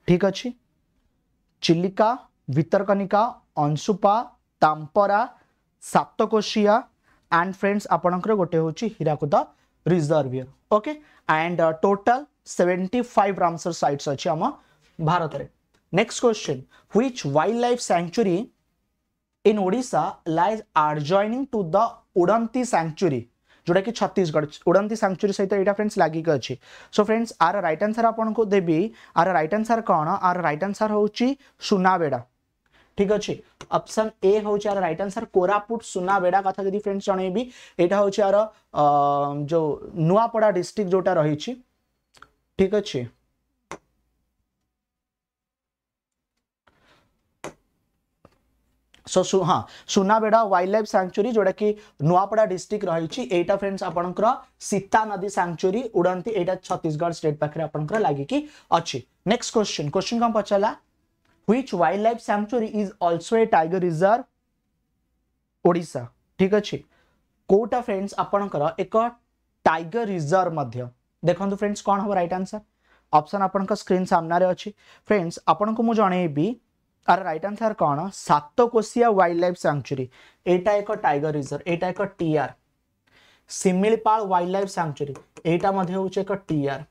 Speaker 1: ठीक अच्छी चिलिका वितरकनिका अंशुपा तांपरा सातकोशिया एंड फ्रेंड्स आपणकर गोटे हूँ Hirakud reservoir okay and total seventy five Ramsar sites अच्छे आम भारत में next question which wild life sanctuary in Odisha lies adjoining to the Udanti sanctuary जोटा कि छत्तीसगढ़ उड़ती सांचुरी सहित यहाँ फ्रेंड्स लगिक अच्छे सो फ्रेंड्स आर रईट आनसर आपको देवी आर रईट आनसर कौन आर रईट आनसर हूँ सुनाबेड़ा ঠিক আছে অপশন এ হচ্ছে আর রাইট আনসার কোরাপুট সুনাবেড়া কথা যদি ফ্রেন্ডস জনাইবি এটা হচ্ছে আর যে নুয়াপড়া ডিস্ট্রিক্ট যেটা রয়েছে ঠিক আছে सो सु हाँ ସୁନାବେଡ଼ା ୱାଇଲ୍ଡ ଲାଇଫ୍ ସାଙ୍କ୍ଚୁରୀ ଯେଉଁଟାକି ନୂଆପଡ଼ା ଡିଷ୍ଟ୍ରିକ୍ଟ ରହିଛି ଏଇଟା ଫ୍ରେଣ୍ଡସ୍ ଆପଣଙ୍କର ସୀତା ନଦୀ ସାଙ୍କ୍ଚୁରୀ ଉଡ଼ନ୍ତି ଏଇଟା ଛତିଶଗଡ଼ ଷ୍ଟେଟ୍ ପାଖରେ ଆପଣଙ୍କର ଲାଗିକି ଅଛି ନେକ୍ସଟ କ୍ୱେଶ୍ଚିନ୍ କ୍ୱେଶ୍ଚିନ୍ କ'ଣ ପଚାରିଲା which wild life sanctuary is also a tiger reserve Odisha ଠିକ୍ ଅଛି କେଉଁଟା ଫ୍ରେଣ୍ଡସ୍ ଆପଣଙ୍କର ଏକ ଟାଇଗର ରିଜର୍ଭ ମଧ୍ୟ ଦେଖନ୍ତୁ ଫ୍ରେଣ୍ଡସ୍ କ'ଣ ହେବ ରାଇଟ୍ ଆନ୍ସର୍ ଅପସନ୍ ଆପଣଙ୍କ ସ୍କ୍ରିନ୍ ସାମ୍ନାରେ ଅଛି ଫ୍ରେଣ୍ଡସ୍ ଆପଣଙ୍କୁ ମୁଁ ଜଣେଇବି ତାର ରାଇଟ୍ ଆନ୍ସର କ'ଣ ସାତକୋଶିଆ ୱାଇଲ୍ଡ ଲାଇଫ୍ ସାଙ୍କ୍ଚୁରୀ ଏଇଟା ଏକ ଟାଇଗର ରିଜର୍ଭ ଏଇଟା ଏକ TR Similipal wild life sanctuary ଏଇଟା ମଧ୍ୟ ହେଉଛି ଏକ ଟିଆର୍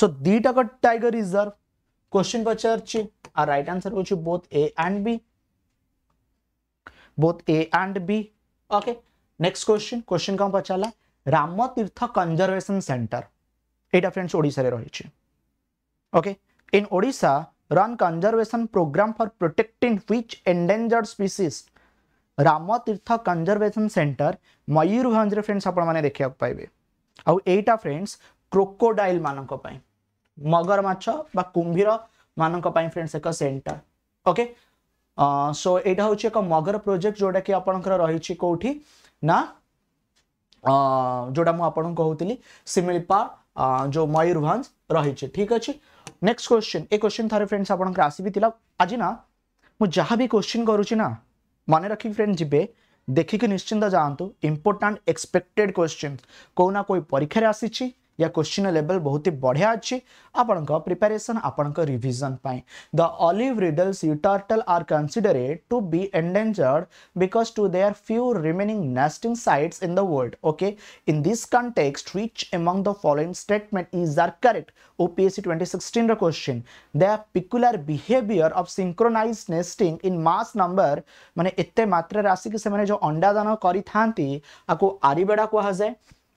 Speaker 1: ସୋ ଦୁଇଟାକ ଟାଇଗର ରିଜର୍ଭ क्वेश्चन पचारची आ राइट आंसर होची both A and B both A and B okay next question question कौन पचारा राम तीर्थ कंजर्वेशन सेंटर एटा फ्रेंड्स ओडिशा रे रही okay okay? In Odisha, run conservation program for protecting which endangered species? Ramatirtha conservation centre ମୟୂରଭଞ୍ଜରେ friends ଆପଣମାନେ ଦେଖିବାକୁ ପାଇବେ ଆଉ ଏଇଟା ଫ୍ରେଣ୍ଡସ୍ କ୍ରୋକୋଡାଇଲ୍ ମାନଙ୍କ ପାଇଁ ମଗର ମାଛ ବା କୁମ୍ଭୀର ମାନଙ୍କ ପାଇଁ ଫ୍ରେଣ୍ଡସ୍ ଏକ ସେଣ୍ଟର ଓକେ ସୋ ଏଇଟା ହେଉଛି ଏକ ମଗର ପ୍ରୋଜେକ୍ଟ ଯେଉଁଟାକି ଆପଣଙ୍କର ରହିଛି କେଉଁଠି ନା ଯେଉଁଟା ମୁଁ ଆପଣଙ୍କୁ କହୁଥିଲି ଶିମିଳିପାଳ ଯେଉଁ ମୟୂରଭଞ୍ଜ ରହିଛି ଠିକ୍ ଅଛି नेक्स्ट क्वेश्चन ए क्वेश्चन थारे फ्रेंड्स आपण आसीला आज ना ମୁଁ ଯାହା ବି କ୍ୱେଶ୍ଚିନ୍ କରୁଛି ନା ମନେ ରଖିକି ଫ୍ରେଣ୍ଡ ଯିବେ ଦେଖିକି ନିଶ୍ଚିନ୍ତ ଯାଆନ୍ତୁ ଇମ୍ପୋର୍ଟାଣ୍ଟ ଏକ୍ସପେକ୍ଟେଡ଼ କ୍ୱେଶ୍ଚିନ୍ କେଉଁ ନା କେଉଁ ପରୀକ୍ଷାରେ ଆସିଛି या क्वेश्चन लेवल बहुत ही बढ़िया अच्छे आपण प्रिपेरेसन आपण revision the olive ridleys you turtle are considered to be endangered because to they are few remaining nesting sites in the world okay in this context which among the following statement is are correct OPSC twenty sixteen question they are peculiar behaviour of synchronize ने in mass number मानते मात्र आसिक अंडादान करें आपको आरिबेड़ा कहा जाए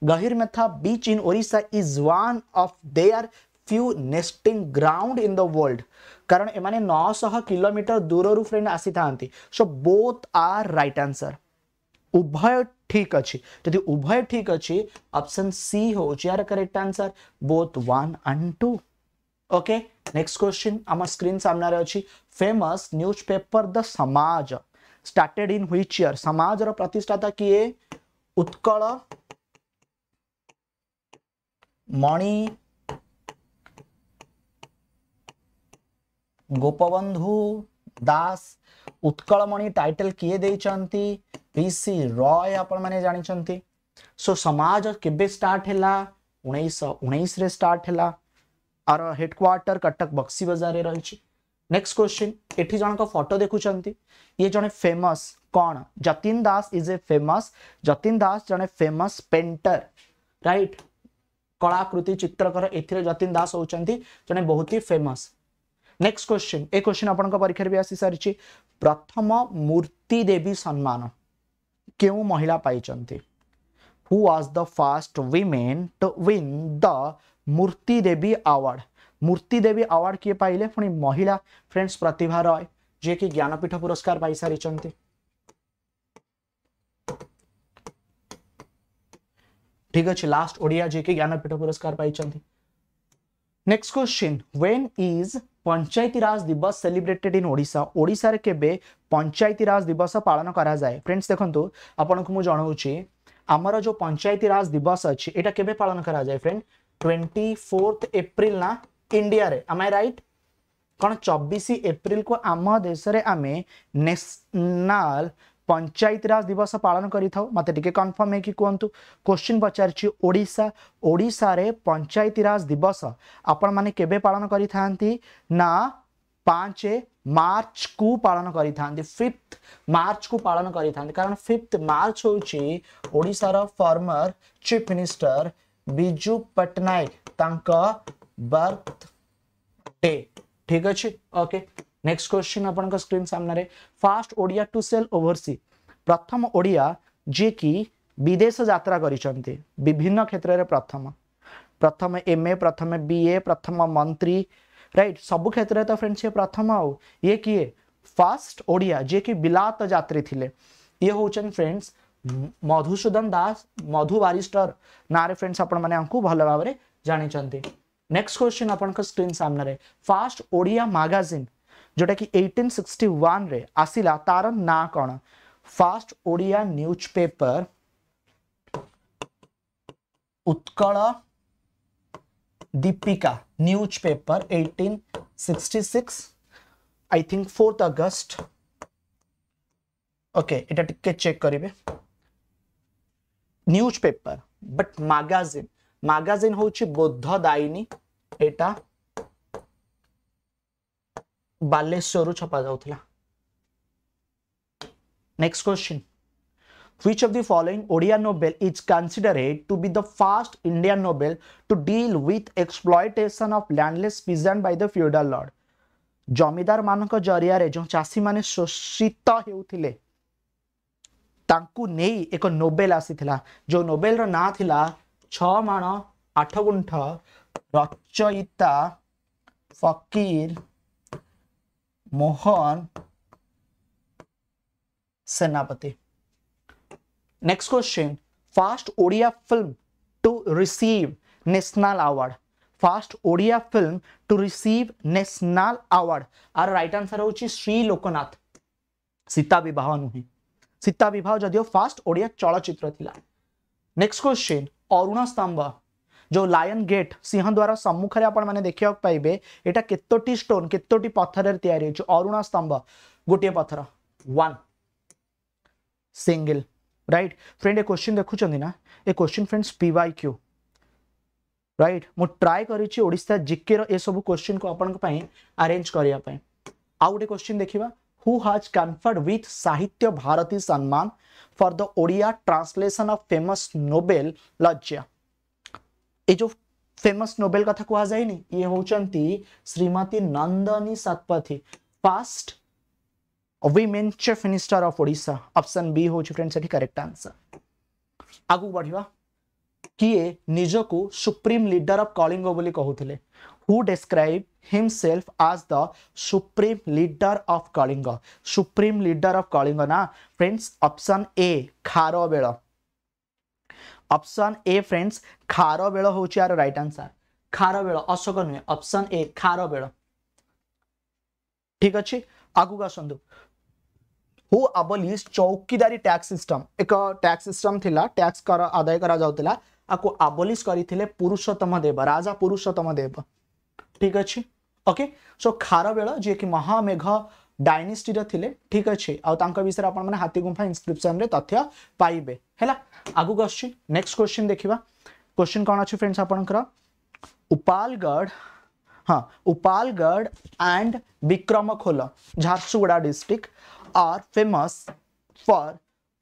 Speaker 1: Gahir Metha beach in Orissa is one of their few nesting ground in the world कारण एमाने 900 किलोमीटर दूररु फ्रेंड आसी आसीथांती so both are right answer उभय ठीक अछि जदि उभय ठीक अछि ऑप्शन सी होछि आर correct answer both 1 and 2 okay next question आम स्क्रीन सामने रे अछि famous newspaper the Samaj started in which year Samaj रो प्रतिष्ठाता किए उत्कल মণি ଗୋପବନ୍ଧୁ ଦାସ ଉତ୍କଳମଣି ଟାଇଟେଲ କିଏ ଦେଇଛନ୍ତି ପି ସି ରୟ ଆପଣମାନେ ଜାଣିଛନ୍ତି ସୋ ସମାଜ କେବେ ଷ୍ଟାର୍ଟ ହେଲା ଉଣେଇଶହ ଉଣେଇଶରେ ଷ୍ଟାର୍ଟ ହେଲା ଆର ହେଡକ୍ୱାର୍ଟର କଟକ ବକ୍ସି ବଜାରରେ ରହିଛି ନେକ୍ସଟ କ୍ୱେଶ୍ଚିନ୍ ଏଠି ଜଣଙ୍କ ଫଟୋ ଦେଖୁଛନ୍ତି ଇଏ ଜଣେ ଫେମସ୍ କ'ଣ Jatin Das is a famous Jatin Das ଜଣେ ଫେମସ୍ ପେଣ୍ଟର ରାଇଟ୍ कलाकृति चित्रकर ए दास होती जड़े बहुत ही फेमस नेक्स्ट क्वेश्चन ए क्वेश्चन आपण परीक्षा भी आसी सारी प्रथम मूर्ति देवी सम्मान क्यों महिला पाई who was the first women to win the Moorti Devi award Moorti Devi award किए पाइले पुणी महिला फ्रेंड्स प्रतिभा रॉय जी कि ज्ञानपीठ पुरस्कार पाई सारी ঠিক আছে লাস্ট ওড়িয়া জিকে জ্ঞানপীঠ পুরস্কার পাইছেন next question when is Panchayati Raj Diwas celebrated in Odisha ওড়িশার কেবে পঞ্চায়েতিরাজ দিবস পালন করা যায় ফ্রেন্ডস দেখন্তু আপনাকে মু জনাউছি আমার যে পঞ্চায়েতিরাজ দিবস আছে এটা কেবে পালন করা যায় ফ্রেন্ড 24th এপ্রিল না इंडिया रे आम राइट कौन चबीश एप्रिल को आम देश में आम नेशनल पंचायत राज दिवस पालन करी था मतलब कन्फर्म है कॉन्फर्म है कि कौन तो क्वेश्चन बचा रची ओडिशा रे पंचायत राज दिवस अपन माने केबे पालन करी था ना पांचे मार्च को पालन करी था ना फिफ्थ मार्च को पालन करी था कारण फिफ्थ मार्च होउछि ची ओडिशा रा former chief minister Biju Patnaik तंका बर्थ डे ठीक अछि ओके नेक्स्ट क्वेश्चन आपन स्क्रीन सामने first Odia to sail overseas प्रथम ओडिया जी की विदेश यात्रा करिसेंती विभिन्न क्षेत्र रे प्रथम प्रथम एमए प्रथम बीए प्रथम मंत्री राइट सब क्षेत्र रे तो फ्रेंड्स ये प्रथम आओ ये किए फास्ट ओडिया जे कि बिलात यात्री थिले ये होचन फ्रेंड्स मधुसूदन दास मधु बारिस्टर ना फ्रेंड्स आपण माने भल भाव जानि नेक्स्ट क्वेश्चन आपण स्क्रीन सामने फास्ट ओडिया मैगजीन जोटा कि आसला तार ना कौन first Odia newspaper Utkal Dipika newspaper 1866 I think fourth August okay इटा टिके चेक करेंगे newspaper but magazine magazine हूँ बुद्ध दायनी एटा 1866 ବାଲେଶ୍ୱରରୁ ଛପା ଯାଉଥିଲା next question Which of the following Odia Nobel is considered to be the first Indian Nobel to deal with exploitation of landless peasant by the feudal lord? ଜମିଦାର ଜରିଆରେ ଯେଉଁ ଚାଷୀମାନେ ଶୋଷିତ ହେଉଥିଲେ ତାଙ୍କୁ ନେଇ ଏକ ନୋବେଲ ଆସିଥିଲା ଯେଉଁ ନୋବେଲର ନାଁ ଥିଲା ଛଅ ମାଣ ଆଠ ଗୁଣ୍ଠ ରଚୟିତା Fakir Mohan Senapati next question first Odia film to receive national award first Odia film to receive national award आर राइट आंसर हो श्री लोकनाथ सीता विवाह नुहे सीता विवाह जदिव फास्ट ओडिया चलचित्र नेक्स्ट क्वेश्चन अरुण स्तंभ जो लायन गेट सिंह द्वार सम्मुखें आप देखा पाइबे यहाँ कतोटी स्टोन केतोटी पथर ऐसी अरुण स्तंभ गोटे पथर वन सिंगल राइट फ्रेंड ए क्वेश्चन देखुं ना ये question friends P Y Q right मुझ ट्राए करा जिके रुप क्वेश्चन को आप आरेन्ज आउ गोटे क्वेश्चन देखा हू हाज conferred with Sahitya Bharati Samman for the Odia translation of famous novel Lajja जो फेमस नोबेल कथा कह जाए ये हूँ Shrimati Nandini Satpathy first women chief minister of Odisha option B हो फ्रेंड्स सेठी करेक्ट आंसर आगु बढ़िया किए निज को सुप्रीम लीडर ऑफ कलिंग बोली कहते who describe himself as the supreme leader of Kalinga supreme leader of Kalinga ना फ्रेंड्स ऑप्शन ए खार बेड़ ଅପସନ୍ ଏ ଫ୍ରେଣ୍ଡସ୍ ଖାର ବେଳ ହେଉଛି ଆର ରାଇଟ୍ ଆନ୍ସର୍ ଖାର ବେଳ ଅଶୋକ ନୁହେଁ ଅପସନ୍ ଏ ଖାର ବେଳ ଠିକ ଅଛି ଆଗକୁ ଆସନ୍ତୁ who abolish chowkidari tax system ଏକ ଟ୍ୟାକ୍ସ ସିଷ୍ଟମ୍ ଥିଲା ଟ୍ୟାକ୍ସ କର ଆଦାୟ କରାଯାଉଥିଲା ଆକୁ ଆବଲିସ୍ କରିଥିଲେ ପୁରୁଷୋତ୍ତମ ଦେବ ରାଜା ପୁରୁଷୋତ୍ତମ ଦେବ ଠିକ ଅଛି ଓକେ ସୋ ଖାର ବେଳ ଯିଏକି ମହାମେଘ डायनेटी थी ठीक अच्छे आयर आप हाथी गुंफा इनक्रिपन तथ्य पाइबे है आगे आसचे नेक्स्ट क्वेश्चन देखा क्वेश्चन कौन अच्छे फ्रेंड्स आपणकर उपालगढ़ हाँ Upalgarh and Vikramkhol Jharsuguda district are famous for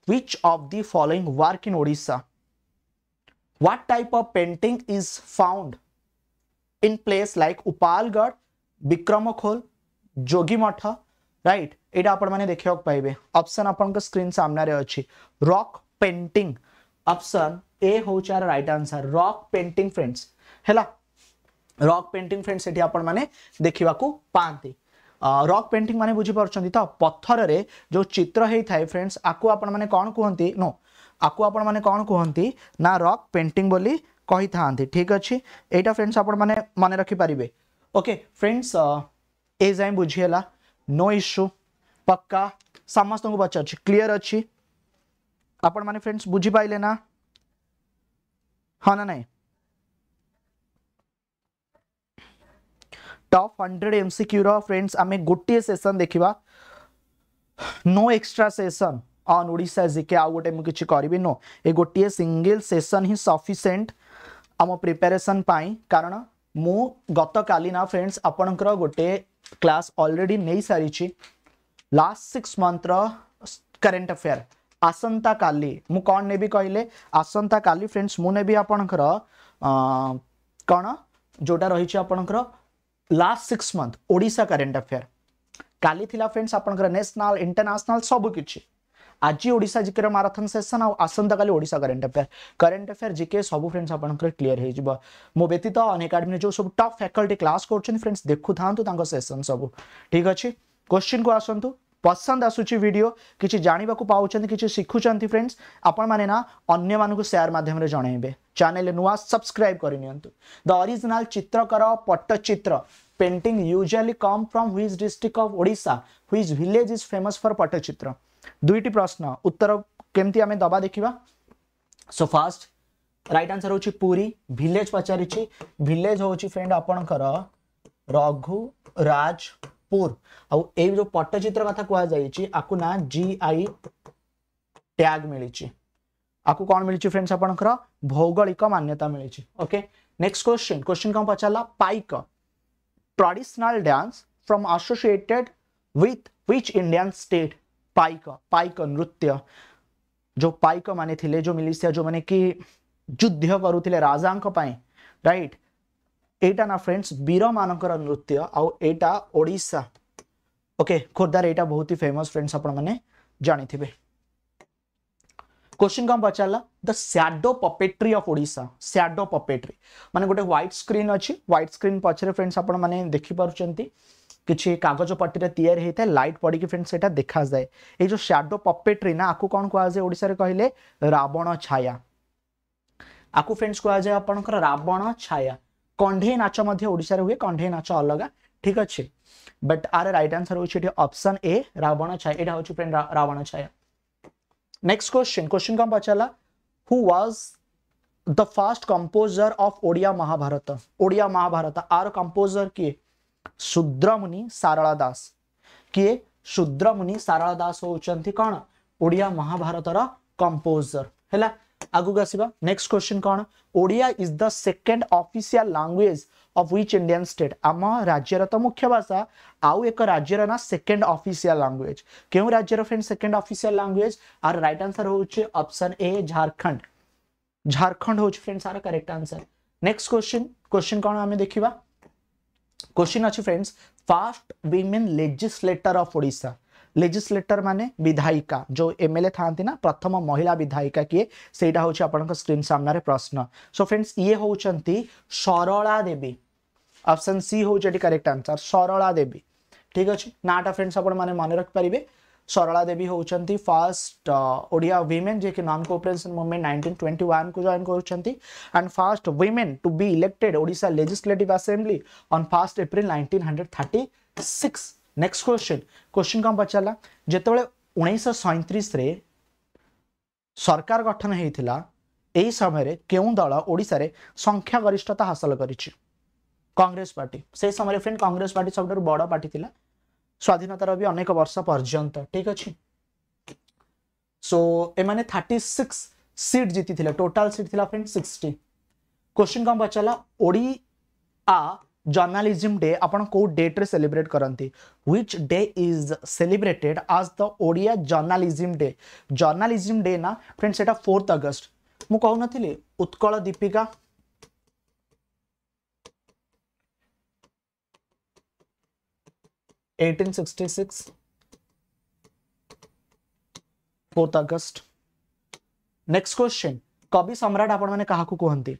Speaker 1: which of the following work in Odisha what type of painting is found in place like Upalgarh Vikramkhol मठ રાઈટ એટા આપણને દેખ્યાક પાઇબે ઓપ્શન આપણનક સ્ક્રીન સામનારે અછી રોક પેન્ટિંગ ઓપ્શન એ હોઉચી આર right answer rock painting friends હેલા રોક પેન્ટિંગ ફ્રેન્ડ્स એટી આપણને દેખिवाकू પાંતી रॉक पेंटिंग माने बुझी पारछंती त पत्थर रे जो चित्र हेई थाए फ्रेंड्स आकु आपण माने कोन कुहंती नो आकु आपण माने कोन कुहंती ना रॉक पेंटिंग बोली कहि थांती ठीक अछि एटा फ्रेंड्स आपण माने माने रखि परिबे ओके फ्रेंड्स ए जाय बुझियला नो इश्यू पक्का समस्त को पचार क्लीयर अच्छी आपण मैंने फ्रेंड्स बुझीपाइले ना हाँ ना नहीं टॉप हंड्रेड एमसीक्यू फ्रेंड्स आम गोटे सेसन देखा नो एक्सट्रा सेसन अन् ओडा जिके आउ गोटे मुझे करी नो ये गोटे सिंगल सेसन ही सफिसेंट आम प्रिपेरेसन कारण मु गत काली ना फ्रेंड्स आपण गोटे क्लास अलरेडी नहीं सारी last six month current affair आसंता का कौन ने कहले आसंता काली फ्रेंड्स मुझे आपणकर कौन जोटा रही आपणकर लास्ट सिक्स मंथ ओडा करेन्ट अफेयर काली थिला फ्रेंड्स आपंकर नेशनल इंटरनेशनल सब किछी आज ओडा जिके माराथन सेसन आसंता ओडा current affair current affair GK सब फ्रेंड्स आपंकर क्लीयर हो व्यतीत अनकाडमी जो सब टप फैकल्टी क्लास कर फ्रेंड्स देखु था सेसन सब ठीक अच्छे क्वेश्चन को आसतु पसंद आसूची भिड किसी जानवा पाँच किसी शिखुंट फ्रेंड्स आपण अगर सेयार मध्यम जनइबे चेल नुआ सब्सक्राइब करनी द ओरिजिनल चित्रकर Pattachitra painting usually come from which district of Odisha which village is famous for Pattachitra दुईट प्रश्न उत्तर केमती आम दबा देखा सो फास्ट राइट आंसर हूँ पूरी भिलेज पचारि हूँ फ्रेंड आपणकर रघुराजपुर आई जो पट्टचित्र कथा कह आपको जी आई टैग मिली आपको कौन मिली फ्रेंड्स आपणकर भौगोलिक मान्यता मिली ओके नेक्स्ट क्वेश्चन क्वेश्चन कौन पचारा Paika traditional dance from associated with which Indian state Paika Paika नृत्य जो पाइक माने थिले जो मिलिशिया जो माने कि ଯୁଦ୍ଧ କରୁଥିଲେ ରାଜାଙ୍କ ପାଇଁ ରାଇଟ୍ ଏଇଟା ନା ଫ୍ରେଣ୍ଡସ୍ ବୀରମାନଙ୍କର ନୃତ୍ୟ ଆଉ ଏଇଟା ଓଡ଼ିଶା ଓକେ ଖୋର୍ଦ୍ଧାରେ ଏଇଟା ବହୁତ ହି ଫେମସ୍ ଫ୍ରେଣ୍ଡସ୍ ଆପଣମାନେ क्वेश्चन कौन पचारा द स्याडो पपेट्री अफ ओडा स्याडो पपेट्री मानते गोटे व्हाइट स्क्रीन अच्छी व्हाइट स्क्रीन पचर फ्रेंड्स आपड़ मैंने किसी कागज पट्टी या लाइट पड़ी फ्रेंड्स सेटा देखा जाए ये जो शाडो पपेट्री ना आपको कौन कहुए ओडा कहले रावण छाय आपको फ्रेंड्स कहुए आपणकर रावण छाय कंढे नाच मध्यशार हुए कंढे नाच अलग ठीक अच्छे बट आर रईट आंसर होती अप्सन ए रावण छाय ये हूँ फ्रेंड रावण छाय नेक्स्ट क्वेश्चन क्वेश्चन कौन पचारा who was the first composer of Odia Mahabharata Odia Mahabharata आर कंपोजर किए सुद्रमुनि मुनि सारा दास किए शुद्र मुनि दास होती कौन ओडिया महाभारत कंपोजर है आगे आसवा नेक्स्ट क्वेश्चन कौन Odia is the second official language of which Indian state आम राज्यर तो मुख्य भाषा आउ एक राज्यर ना सेकेंड अफिशिया लांगुएज क्यों राज्य फ्रेंड सेकेंड अफिशिया लांगुएज आर रईट आंसर हूँ अपसन ए झारखंड झारखंड हूँ फ्रेंड्स आर correct answer next question question कौन आम देखा क्वेश्चन अच्छी friends first women legislator of Odisha legislator माने विधायिका जो एमएलए था ना प्रथम महिला विधायिका किए से होची स्क्रीन सामना रे प्रश्न सो फ्रेंड्स ये हूँ सरला देवी ऑप्शन सी हूँ करेक्ट आंसर सरला देवी ठीक अच्छे नाटा फ्रेंड्स आप मन रखिपारे ସରଳା ଦେବୀ ହେଉଛନ୍ତି ଫାର୍ଷ୍ଟ ଓଡ଼ିଆ ୱିମେନ୍ ଯିଏକି non cooperation movement nineteen twenty ୱାନ୍କୁ ଜଏନ୍ କରୁଛନ୍ତି and first women to be elected Odisha legislative assembly on first April nineteen hundred thirty six next question question କ'ଣ ପଚାରିଲା ଯେତେବେଳେ ଉଣେଇଶହ ସଇଁତିରିଶରେ ସରକାର ଗଠନ ହେଇଥିଲା ଏହି ସମୟରେ କେଉଁ ଦଳ ଓଡ଼ିଶାରେ ସଂଖ୍ୟାଗରିଷ୍ଠତା ହାସଲ କରିଛି କଂଗ୍ରେସ ପାର୍ଟି ସେହି ସମୟରେ ଫ୍ରେଣ୍ଡ କଂଗ୍ରେସ ପାର୍ଟି ସବୁଠାରୁ ବଡ଼ ପାର୍ଟି ଥିଲା स्वाधीनतार भी अनेक वर्ष पर्यंत ठीक अच्छे so um thirty six seat जीति थे टोटाल सीट थी फ्रेंड सिक्सटी क्वेश्चन कौन पचारा ओडिया जर्नालीजिम डे आपट्रे सेलिब्रेट करती which day is celebrated as the Odia journalism day journalism day ना फ्रेंड्स फोर्थ अगस्ट मुझे कहून Utkal Dipika fourth next question Kabi Samrat आपण कहते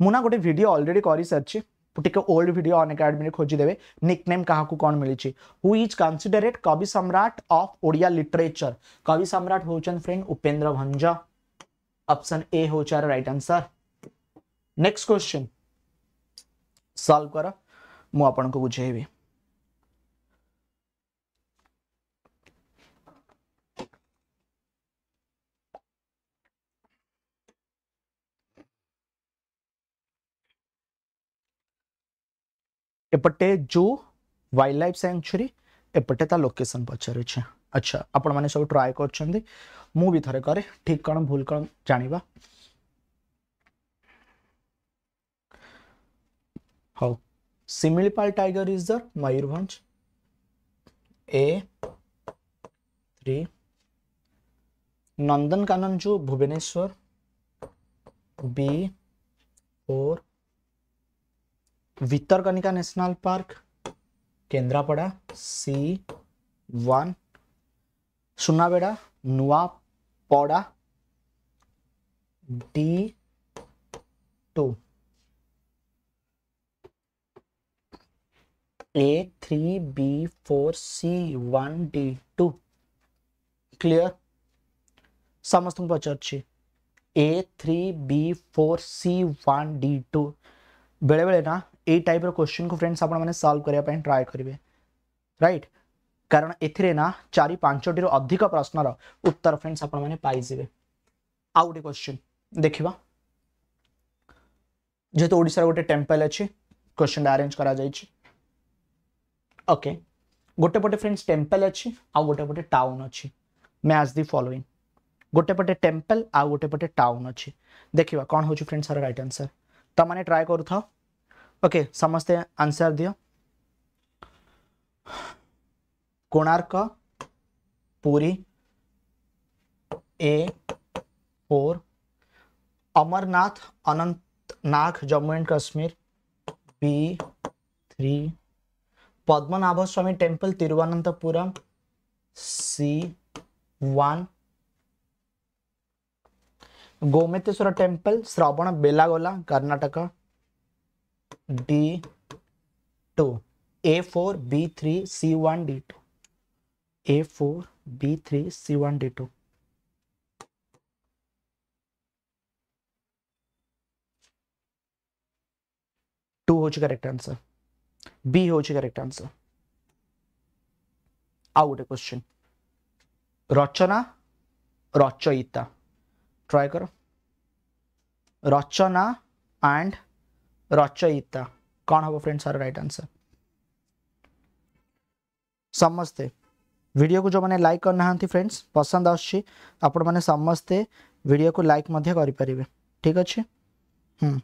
Speaker 1: मुना गोटे भिड अलरेडी कर सारी टे ओल्ड भिड अन अकाडेमी निकनेम क्या कौन मिली कवि सम्राट अफ ओडिया लिटरेचर कवि सम्राट हूँ friend Upendra Bhanja option A हूँ right answer next question solve कर मुझे बुझेबी एपटे जो वाइल्ड लाइफ सैंक्चुरी एपटे તા लोकेशन पचार अच्छा आपण मैंने सब ट्राए कर मुझे थे कै ठीक कौन भूल कौन जानवा how Similipal tiger reserve Mayurbhanj A three Nandankanan जो Bhubaneswar B four Bhitarkanika national park Kendrapara C one Sunabeda पड़ा D two A three B four C one D two clear समस्त पचार A three B four C one D two बेले बेले ना ये टाइप रोश्चिन को friends solve करने ट्राए करेंगे रईट कारण एना चार पांचटी अधिक प्रश्नर उत्तर फ्रेंड्स आपजे आउ गए क्वेश्चन देखा जेहतु ओडार गोटे टेम्पल अच्छे क्वेश्चन आरेंज कर ओके गोटे पटे फ्रेंड्स टेम्पल अच्छी आउ गोटे पटे टाउन अच्छी मैच दि फलोईंग गोटे पटे टेम्पल आउ गोटे पटे टाउन अच्छी देखा कौन हो फ्रेंड्स रईट आंसर तो मैंने ट्राए करू था ओके समस्ते आंसर दियो Konark Puri A four Amarnath Anantnag Jammu and Kashmir B three Padmanabha Swamy temple Thiruvananthapuram C one Gomateshwara temple Shravanabelagola Karnataka D two A four B three C one D two A four B three C one D two two हो चुका correct answer B हो चुका correct answer आउ गोटे question रचना रचयिता try करो रचना and रचयिता कौन हम फ्रेंड्स राइट आंसर समस्ते वीडियो को जो मैंने लाइक करना फ्रेंड्स पसंद आपण मैंने समस्ते वीडियो को लाइक करें ठीक अच्छे हम्म।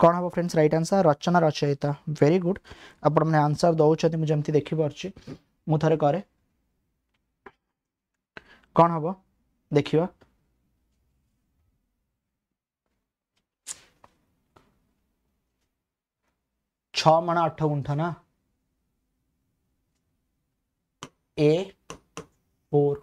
Speaker 1: कौन हम फ्रेंड्स राइट आंसर रचना रचयिता वेरी गुड आपण मैंने आंसर दौर मुझे देख पारे मुझे कै कौन हम देखा छ मणा अठ था ना ए फोर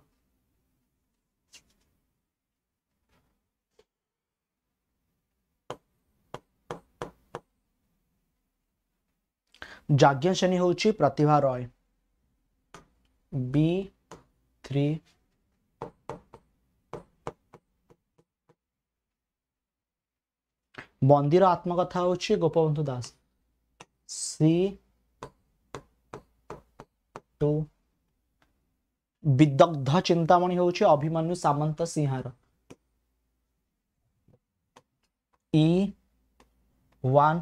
Speaker 1: जाज्ञ श्रेणी हूँ प्रतिभा रॉय बी थ्री बंदीर आत्मकथा हूँ गोपबंधु दास C to विदग्ध चिंतामणि हूँ अभिमन्यु सामंत सिंह E one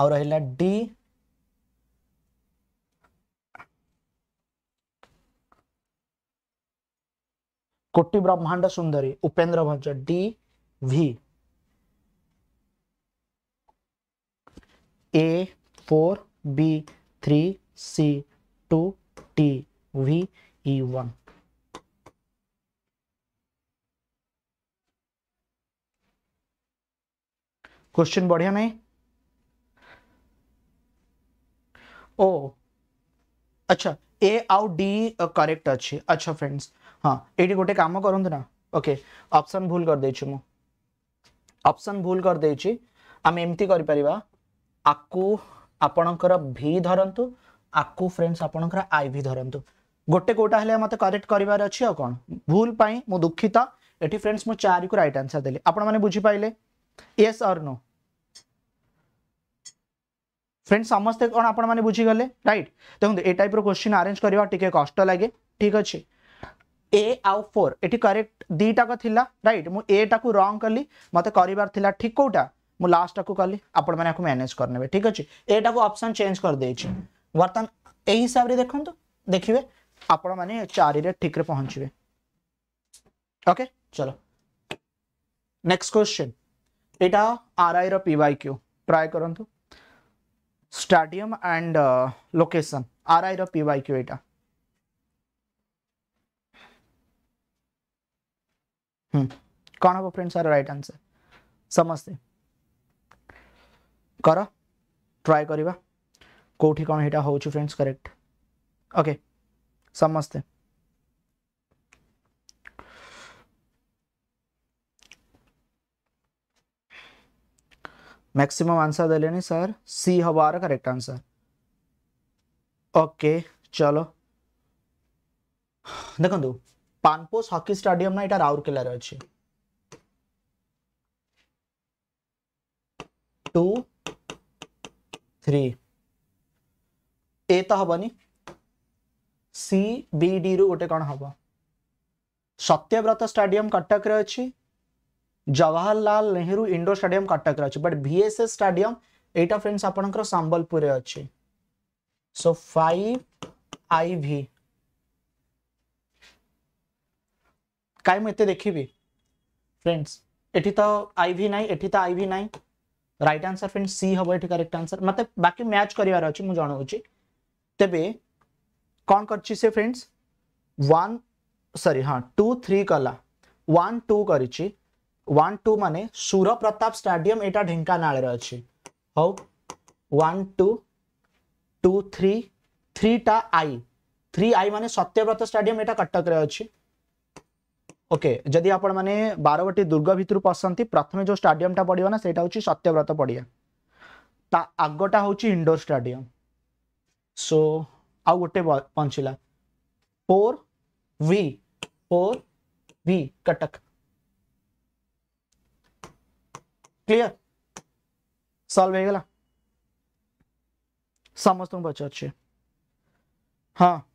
Speaker 1: और कोटि ब्रह्मांड सुंदरी उपेन्द्र भंज डी भी A four B three C two T V E one question बढ़िया नहीं ओ अच्छा ए आउ डी करेक्ट अच्छे अच्छा फ्रेंड्स हाँ ये गोटे कम करूँ तो ना ओके ऑप्शन भूल कर दे ऑप्शन भूल कर दे आम एमती कर আকু ଆପଣଙ୍କର ଭି ଧରନ୍ତୁ ଆକୁ ଫ୍ରେଣ୍ଡସ୍ ଆପଣଙ୍କର ଆଇ ଭି ଧରନ୍ତୁ ଗୋଟେ କେଉଁଟା ହେଲେ ମୋତେ କରେକ୍ଟ କରିବାର ଅଛି ଆଉ କ'ଣ ଭୁଲ ପାଇଁ ମୁଁ ଦୁଃଖିତ ଏଠି ଫ୍ରେଣ୍ଡସ୍ ମୁଁ ଚାରିକୁ ରାଇଟ୍ ଆନ୍ସର ଦେଲି ଆପଣମାନେ ବୁଝିପାରିଲେ ୟେସ୍ ଅର୍ ନୋ ଫ୍ରେଣ୍ଡସ୍ ସମସ୍ତେ କ'ଣ ଆପଣମାନେ ବୁଝିଗଲେ ରାଇଟ୍ ଦେଖନ୍ତୁ ଏ ଟାଇପ୍ର କ୍ୱେଶ୍ଚିନ୍ ଆରେଞ୍ଜ କରିବା ଟିକେ କଷ୍ଟ ଲାଗେ ଠିକ୍ ଅଛି ଏ ଆଉ ଫୋର୍ ଏଠି କରେକ୍ଟ ଦୁଇଟାକ ଥିଲା ରାଇଟ୍ ମୁଁ ଏଟାକୁ ରଙ୍ଗ କଲି ମୋତେ କରିବାର ଥିଲା ଠିକ୍ କେଉଁଟା लास्ट को कली आपण मैंने मैनेज करने ठीक अच्छे एटा को अप्सन चेज करदे बर्तन यही हिसाब से देखते तो, देखिए आपण मैंने चारे ठीक है पहुँचे ओके चलो नेक्स्ट क्वेश्चन यहाँ आर आई रि वाई क्यू ट्राए करूँ स्टाडियम एंड लोकेशन आर आई रि वाई क्यू यहाँ कौन हम फ्रेंड्स आर रईट आंसर समस्ते कर ट्राए करवा कौटी कौन यहाँ हूँ फ्रेंड्स करेक्ट ओके समस्ते मैक्सिमम आंसर दे सर सी हम आर करेक्ट आंसर ओके चलो देखो पानपोस हकी स्टाडियम ना यहाँ राउरकेल अच्छे टू थ्री ए तो हबनी सी बी डी रु गोटे कौन हम सत्यव्रत स्टाडियम कटक रे अच्छी जवाहरलाल नेहरू इंडोर स्टाडियम कटक रे अच्छी बट एस स्टाडियम एटा फ्रेंड्स आपंकर संबलपुर अच्छे सो फाइव आई भि कहीं मुझे देखी फ्रेंड्स एटी तो आई भि ना एटी तो आई भि ना राइट आंसर फ्रेंड सी हम ये करेक्ट आंसर मत बाकी मैच करार अच्छे तेज कौन कर फ्रेंड्स वन सरी हाँ टू थ्री कला वन टू कर टू मान सुर प्रताप स्टाडियम यहाँ ढेकाना अच्छे हाउ वन टू टू थ्री थ्रीटा आई थ्री आई मान सत्यव्रत स्टाडियम यहाँ कटक्रे अच्छी ओके जदि आप बारवटी दुर्ग भितर पशंट प्रथम जो स्टाडियम टा पड़ा ना से सत्यव्रत पड़िया ता आगटा हूँ इंडोर स्टाडियम सो आ गोटे पंचला फोर वि फोर वि कटक क्लियर सल्व हो समस्त पचार हाँ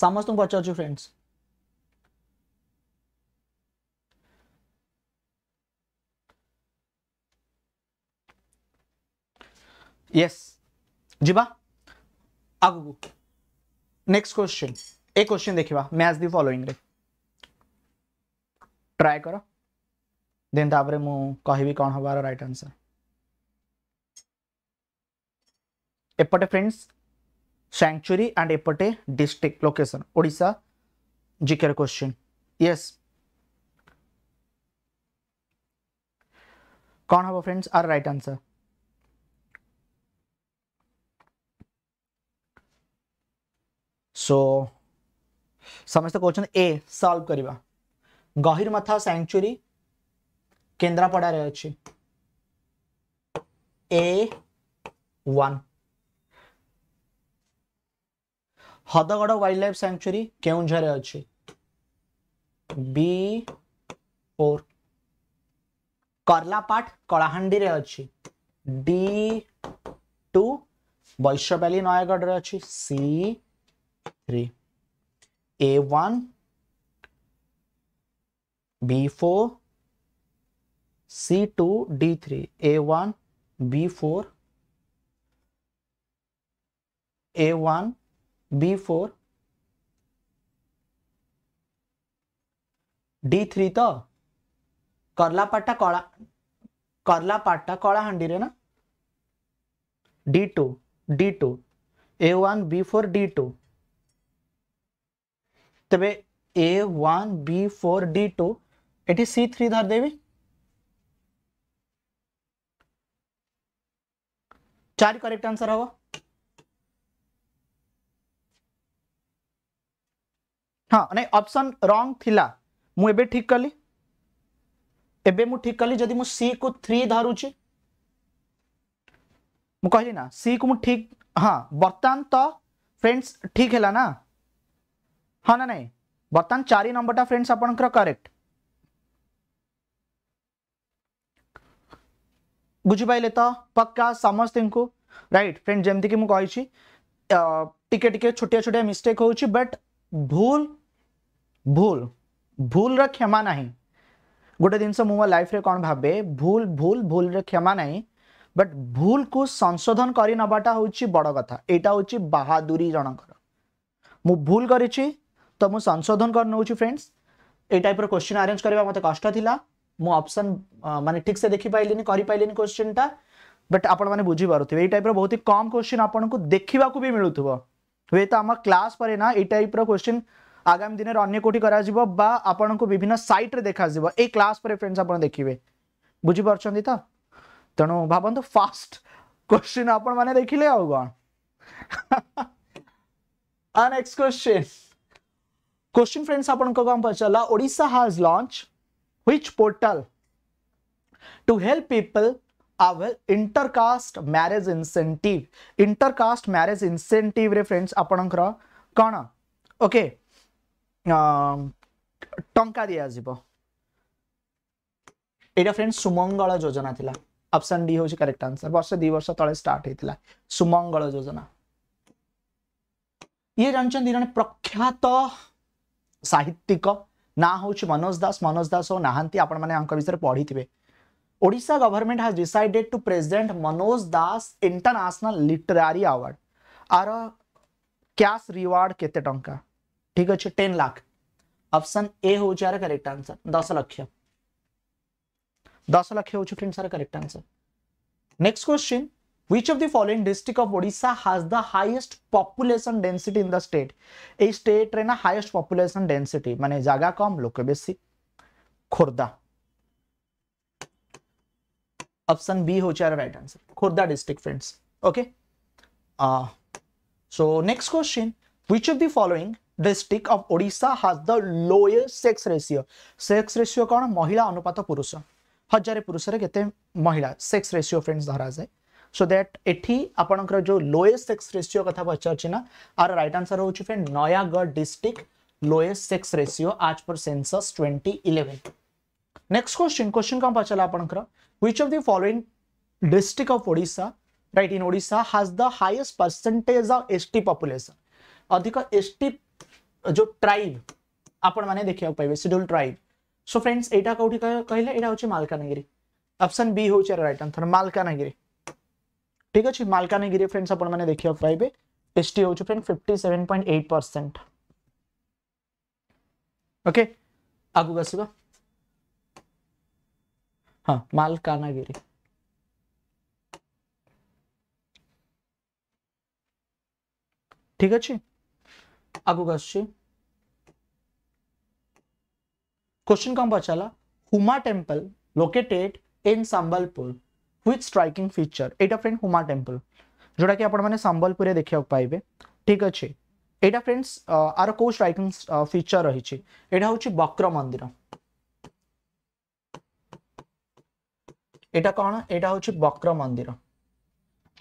Speaker 1: समझ पचार फ्रेंड्स यस को नेक्स्ट क्वेश्चन एक क्वेश्चन देखा मैच दि फलोईंग ट्राए कर देपे मुझे कह हमारा रईट आंसर एपटे फ्रेंड्स सांचुरी अंड इपटे district location Odisha GK question yes कौन हम फ्रेंड्स आर राइट आंसर सो समस्त कौन ए सॉल्व करवा गहिर्मथा सांचुरी केन्द्रापड़े अच्छे A one Hadgarh wildlife life सांचुरी के अच्छे बी कर्लापाट कलाहां अच्छी टू बैश्यपाली नयगढ़ अच्छी C three A one B four C two D three A one B four A one B four D three तो कर्लापाटा कला कला कलाहांडी ना D two D two A one B four D two तेरे A one B four D two ये C three धरदेवी चार correct answer हम हाँ नहीं ऑप्शन रंग थिला मुझे ठीक कली एबे मु ठीक कली जदि मु सी को 3 धरुची मु कहली ना सी को मु ठीक हाँ वर्तमान तो फ्रेंड्स ठीक हैला ना हाँ ना नहीं वर्तमान 4 टा फ्रेंड्स अपन कर करेक्ट बुझी पाइले तो पक्का समस्त को राइट फ्रेंड जमती कि मु कहि छी टिके टिके छोटिया छोटिया मिस्टेक होउची बट भूल ଭୁଲ ଭୁଲର କ୍ଷମା ନାହିଁ ଗୋଟେ ଜିନିଷ ମୁଁ ମୋ ଲାଇଫ୍ରେ କ'ଣ ଭାବେ ଭୁଲ ଭୁଲ ଭୁଲରେ କ୍ଷମା ନାହିଁ ବଟ୍ ଭୁଲକୁ ସଂଶୋଧନ କରି ନେବାଟା ହେଉଛି ବଡ଼ କଥା ଏଇଟା ହେଉଛି ବାହାଦୁରୀ ଜଣଙ୍କର ମୁଁ ଭୁଲ କରିଛି ତ ମୁଁ ସଂଶୋଧନ କରି ନେଉଛି ଫ୍ରେଣ୍ଡସ୍ এই টাইপর কোশ্চেন আরেঞ্জ করা মতো কষ্ট লা মু অপশন মানে ঠিকসে দেখিপাইলি করিপাইলি কোশ্চেনটা বট আপনার মানে বুঝিপারুবে এই টাইপর বহুত কম কোশ্চেন আপনার দেখা মিলুব হুয়ে তো আমার ক্লাস পরে না এই টাইপর কোশ্চেন आगामी दिन में अगर कौटी कर आपण को विभिन्न सैट्रे देखा ये क्लास पर फ्रेंड्स आप देखिए बुझीपार तेणु भावतु फास्ट क्वेश्चन आप देखिले आनेक्ट क्वेश्चन क्वेश्चन फ्रेंड्स आप पचारा ओडा has launched which portal to help people our intercaste marriage incentive intercaste marriage incentive friends आपण कौन ओके टा दिजा फ्रेंड सुमंगल योजना था अपसन डी हूँ करेक्ट आंसर बर्ष दि वर्ष तले स्टार्ट होता सुमंगल योजना ये जानते जन प्रख्यात साहित्यिक ना हूँ मनोज दास मनोज दास हो विषय पढ़ी थे Odisha government has decided to present Manoj Das international literary award आर कैश रिवार्ड के टाइम ठीक अच्छे टेन लाख ऑप्शन ए हो रहा करेक्ट आंसर दस लक्ष दस लक्ष हो फ्रेंड सारा correct answer next question which of the following district of Odisha has the highest population density in the state A state रे ना हाईएस्ट पॉपुलेशन डेंसिटी माने जागा कम लोक बेसी खोरदा ऑप्शन बी हो चार right answer Khordha district friends okay so next question which of the following district of Odisha has the lowest sex ratio sex ratio कौन महिला अनुपात पुरुष हजार पुरुष महिला सेक्स रेसिओ फ्रेंड्स धरा जाए सो दैट एटी आप जो लोएस्ट सेक्स रेसीओ कथा पचार आर रईट आंसर हूँ friend Nayagarh district lowest sex ratio as per census twenty eleven next question question कौन पचार आपणकर which of the following district of Odisha right in Odisha has the highest percentage of ST population अधिक ST जो tribe आपण माने देखिया पाइबे शेड्यूल ट्राइब सो फ्रेंड्स एटा कोठी कहले एटा होची मालकानगिरी ऑप्शन बी हूँ राइट आंसर मालकानगिरी ठीक अछि मालकानगिरी फ्रेंड्स आपण माने देखिया पाइबे एसटी हूँ फ्रेंड 57.8% ओके okay? आगु परसेंट हां मालकानगिरी ठीक अच्छी आपको क्वेश्चन क्वेश्चन कहां पर चला Huma temple located in Sambalpur with striking feature ଏଇଟା ଫ୍ରେଣ୍ଡ ହୁମା ଟେମ୍ପଲ ଯେଉଁଟାକି ଆପଣମାନେ ସମ୍ବଲପୁରରେ ଦେଖିବାକୁ ପାଇବେ ଠିକ୍ ଅଛି ଏଇଟା ଫ୍ରେଣ୍ଡସ୍ ଆର କେଉଁ ଷ୍ଟ୍ରାଇକିଂ ଫିଚର ରହିଛି ଏଇଟା ହେଉଛି ବକ୍ର ମନ୍ଦିର ଏଇଟା କ'ଣ ଏଇଟା ହେଉଛି ବକ୍ର ମନ୍ଦିର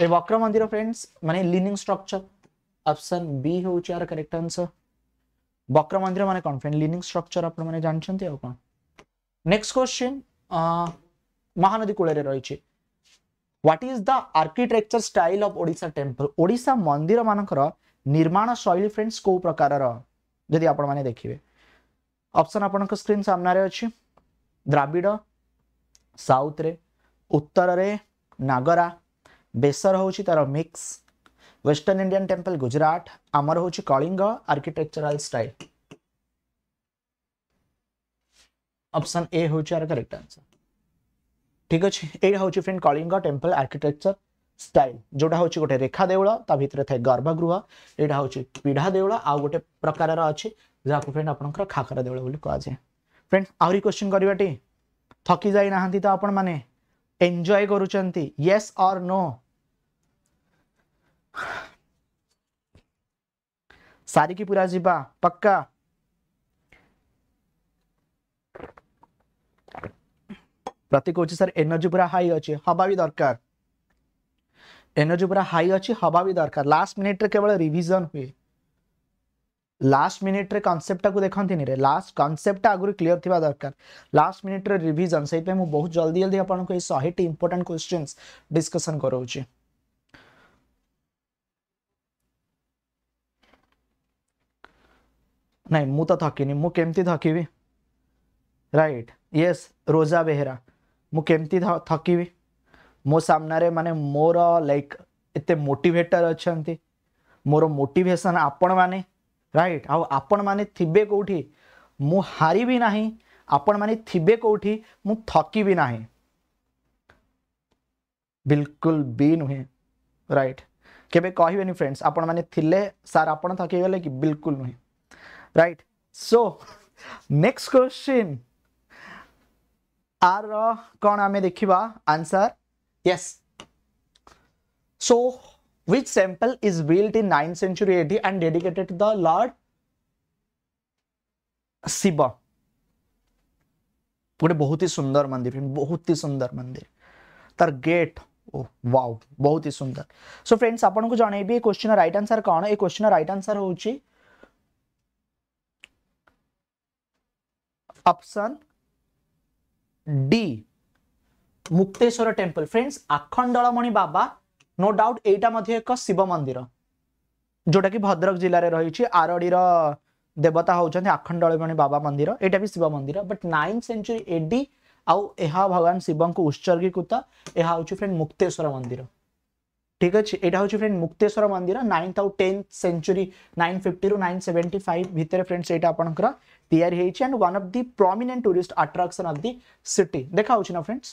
Speaker 1: ଏ ବକ୍ର ମନ୍ଦିର ଫ୍ରେଣ୍ଡସ୍ ମାନେ ଲିନିଂ ଷ୍ଟ୍ରକ୍ଚର অপশন বি হউচার কারেক্ট আনসার বক্র মন্দির মানে কনফেন্ট লিনিং স্ট্রাকচার আপন মানে জানচন্তি অপন নেক্সট কোশ্চেন মহানদী কোলে রে রইছে what is the architecture style of Odisha temple Odisha মন্দির মানকৰ নির্মাণ শৈলী फ्रेंड्स কো প্রকারৰ যদি আপন মানে দেখিবে অপশন আপনক স্ক্রিন সামনেৰে আছে দ্ৰাবিড সাউথৰে উত্তৰৰে নাগৰা বেસર হউচি তার mix western Indian temple Gujarat ଆମର ହେଉଛି Kalinga architectural style option A ହେଉଛି ଆର କରେକ୍ଟ ଆନ୍ସର ଠିକ୍ ଅଛି ଏଇଟା ହେଉଛି friend Kalinga temple architecture style ଯେଉଁଟା ହେଉଛି ଗୋଟେ ରେଖା ଦେଉଳ ତା ଭିତରେ ଥାଏ ଗର୍ଭଗୃହ ଏଇଟା ହେଉଛି ପିଢ଼ା ଦେଉଳ ଆଉ ଗୋଟେ ପ୍ରକାରର ଅଛି ଯାହାକୁ ଫ୍ରେଣ୍ଡ ଆପଣଙ୍କର ଖାଖରା ଦେଉଳ ବୋଲି କୁହାଯାଏ ଫ୍ରେଣ୍ଡ ଆହୁରି କ୍ୱେଶ୍ଚିନ୍ କରିବାଟି ଥକି ଯାଇନାହାନ୍ତି ତ ଆପଣମାନେ ଏନ୍ଜୟ କରୁଛନ୍ତି ୟେସ୍ ଅର୍ ନୋ सारी की पूरा जीबा पक्का प्रतीक हूँ सर एनर्जी पूरा हाई अच्छे हवा भी दरकार एनर्जी पूरा हाई अच्छी हवा भी दरकार लास्ट मिनिट रे केवल रिविजन हुए लास्ट मिनिट रे कनसेप्ट टाकू नहीं रे लास्ट कनसेप्ट आगे क्लियर थी दरकार लास्ट मिनिट रे रिविजन से बहुत जल्दी जल्दी आपको ये ए 100 टी इंपोर्टेंट क्वेश्चंस डिस्कशन करौची નહીં હું તો થકી નહીં હું કેમથી થકીવી રાઈટ યસ રોઝા બેહરા હું કેમથી થકીવી ମୋ ସାମ୍ନାରେ ମାନେ ମୋର ଲାଇକ୍ ଏତେ ମୋଟିଭେଟର୍ ଅଛନ୍ତି ମୋର ମୋଟିଭେସନ୍ ଆପଣମାନେ ରାଇଟ୍ ଆଉ ଆପଣମାନେ ଥିବେ କେଉଁଠି ମୁଁ ହାରିବି ନାହିଁ ଆପଣମାନେ ଥିବେ କେଉଁଠି ମୁଁ ଥକିବି ନାହିଁ ବିଲକୁଲ ବି ନୁହେଁ ରାଇଟ୍ କେବେ କହିବେନି ଫ୍ରେଣ୍ଡସ୍ ଆପଣମାନେ ଥିଲେ ସାର୍ ଆପଣ ଥକିଗଲେ କି ବିଲକୁଲ ନୁହେଁ right so next question r kon ame dekhiba answer yes so which temple is built in 9th century AD and dedicated to the Lord Shiva. गोटे बहुत ही सुंदर मंदिर फ्रेंड बहुत ही सुंदर मंदिर तार गेट ओ वाओ बहुत ही सुंदर सो फ्रेंड्स आपन को जणेबी क्वेश्चन राइट आंसर कौन ए क्वेश्चन राइट आंसर होची option D. Mukteswar temple friends Akhandalamani Baba no doubt এইটা মধ্যে এক শিব মন্দির যেটা কি ভদ্রক জেলায় রয়েছে আরড়ির দেবতা হচ্ছেন আখণ্ডলমণি বাবা মন্দির এইটা বি শিব মন্দির বট নাইন সেঞ্চুরি এডি আউ ভগবান শিবঙ্ উৎসর্গীকৃত এ হচ্ছে ফ্রেন্ড মুক্তেশ্বর মন্দির ঠিক আছে এটা হচ্ছে ফ্রেন্ড মুক্তেশ্বর মন্দির নাইন্থ আউ টেন্থ সেঞ্চুরি নাইন ফিফটি রু নাইন সেভেন্টি ফাইভ ভিতরে ফ্রেন্ডস এটা আপনার তৈরি হয়েছে and one of the prominent tourist attraction of the city দেখা হচ্ছে না ফ্রেন্ডস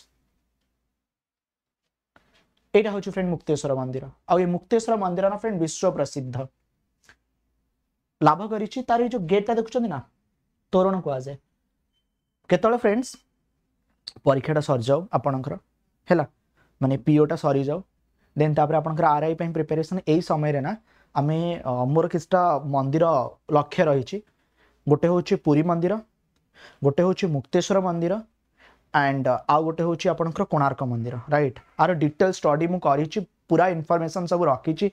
Speaker 1: এটা হচ্ছে ফ্রেন্ড মুক্তেশ্বর মন্দির আউ এই মুক্তেশ্বর মন্দির না ফ্রেন্ড বিশ্ব প্রসিদ্ধ লাভ করেছি তার এই যে গেটটা দেখুছেন না ତୋରଣ କୁହାଯାଏ କେତେବେଳେ ଫ୍ରେଣ୍ଡସ୍ ପରୀକ୍ଷାଟା ସରିଯାଉ ଆପଣଙ୍କର ହେଲା ମାନେ ପିଓଟା ସରିଯାଉ ଦେନ୍ ତାପରେ ଆପଣଙ୍କର ଆର୍ ଆଇ ପାଇଁ ପ୍ରିପାରେସନ୍ ଏଇ ସମୟରେ ନା ଆମେ ମୋର କିଛିଟା ମନ୍ଦିର ଲକ୍ଷ୍ୟ ରହିଛି ଗୋଟେ ହେଉଛି ପୁରୀ ମନ୍ଦିର ଗୋଟେ ହେଉଛି ମୁକ୍ତେଶ୍ୱର ମନ୍ଦିର ଆଣ୍ଡ ଆଉ ଗୋଟେ ହେଉଛି ଆପଣଙ୍କର କୋଣାର୍କ ମନ୍ଦିର ରାଇଟ୍ ଆର ଡିଟେଲ୍ ଷ୍ଟଡି ମୁଁ କରିଛି ପୁରା ଇନଫର୍ମେସନ୍ ସବୁ ରଖିଛି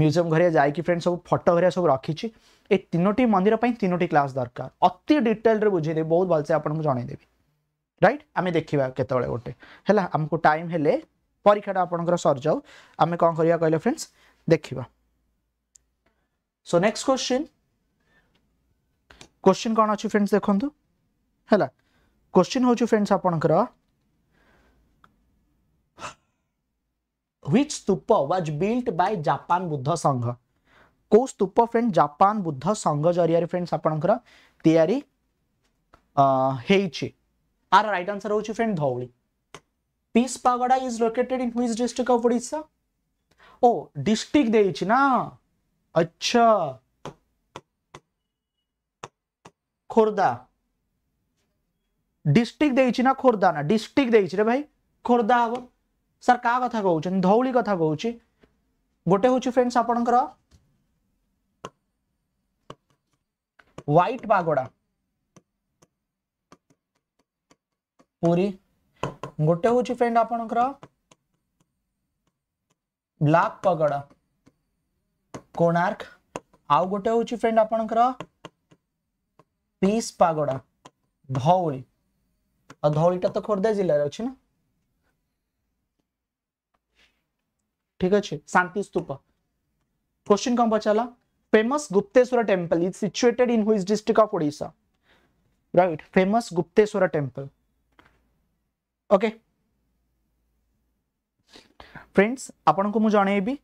Speaker 1: ମ୍ୟୁଜିୟମ୍ ଘରିଆ ଯାଇକି ଫ୍ରେଣ୍ଡ ସବୁ ଫଟୋ ଘରିଆ ସବୁ ରଖିଛି ଏ ତିନୋଟି ମନ୍ଦିର ପାଇଁ ତିନୋଟି କ୍ଲାସ୍ ଦରକାର ଅତି ଡିଟେଲ୍ରେ ବୁଝେଇଦେବି ବହୁତ ଭଲସେ ଆପଣଙ୍କୁ ଜଣେଇଦେବି ରାଇଟ୍ ଆମେ ଦେଖିବା କେତେବେଳେ ଗୋଟେ ହେଲା ଆମକୁ ଟାଇମ୍ ହେଲେ পরীক্ষাটা আপনার সরিযাও আমি কম করা কহিল ফ্রেন্ডস দেখা সো নেক্সট কোশ্চিন কোশ্চিন কম অনেক ফ্রেন্ডস দেখুন হল কোশ্চিন হচ্ছে ফ্রেন্ডস আপনার which stupa was built by japan buddha sangha କୋଉ ସ୍ତୂପ ଫ୍ରେଣ୍ଡ ଜାପାନ ବୁଦ୍ଧ ସଂଘ ଜରିଆରେ ଫ୍ରେଣ୍ଡସ୍ ଆପଣଙ୍କର ତିଆରି ହେଇଛି ଆର ରାଇଟ୍ ଆନ୍ସର ହେଉଛି friend Dhauli peace pagoda is located in హూయిస్ డిస్ట్రిక్ట్ ఆఫ్ ఒడిస్సా ఓ డిస్ట్రిక్ట్ దే ఇచ్చినా खोर्धा डिस्ट्रिक्ट देची ना खोर्धा ना डिस्ट्रिक्ट देची रे भाई खोर्धा हम सर का कथा कहूँ धौली कथा कहूँ गोटे हूँ फ्रेंड्स आपणकर व्हाइट पागोड़ा पूरी गोटे हूँ फ्रेंड आपणकर ब्लाक पगड़ कोणार्क आउ गोटे हूँ फ्रेंड आपणकर पीस पगड़ा धौली और धौलीटा तो खोर्धा जिले अच्छे ना ठीक अच्छे शांति स्तूप क्वेश्चन कौन पचारा famous Gupteshwar temple is situated in हुई district of Odisha right famous Gupteshwar temple okay friends आपन को मु जणेबी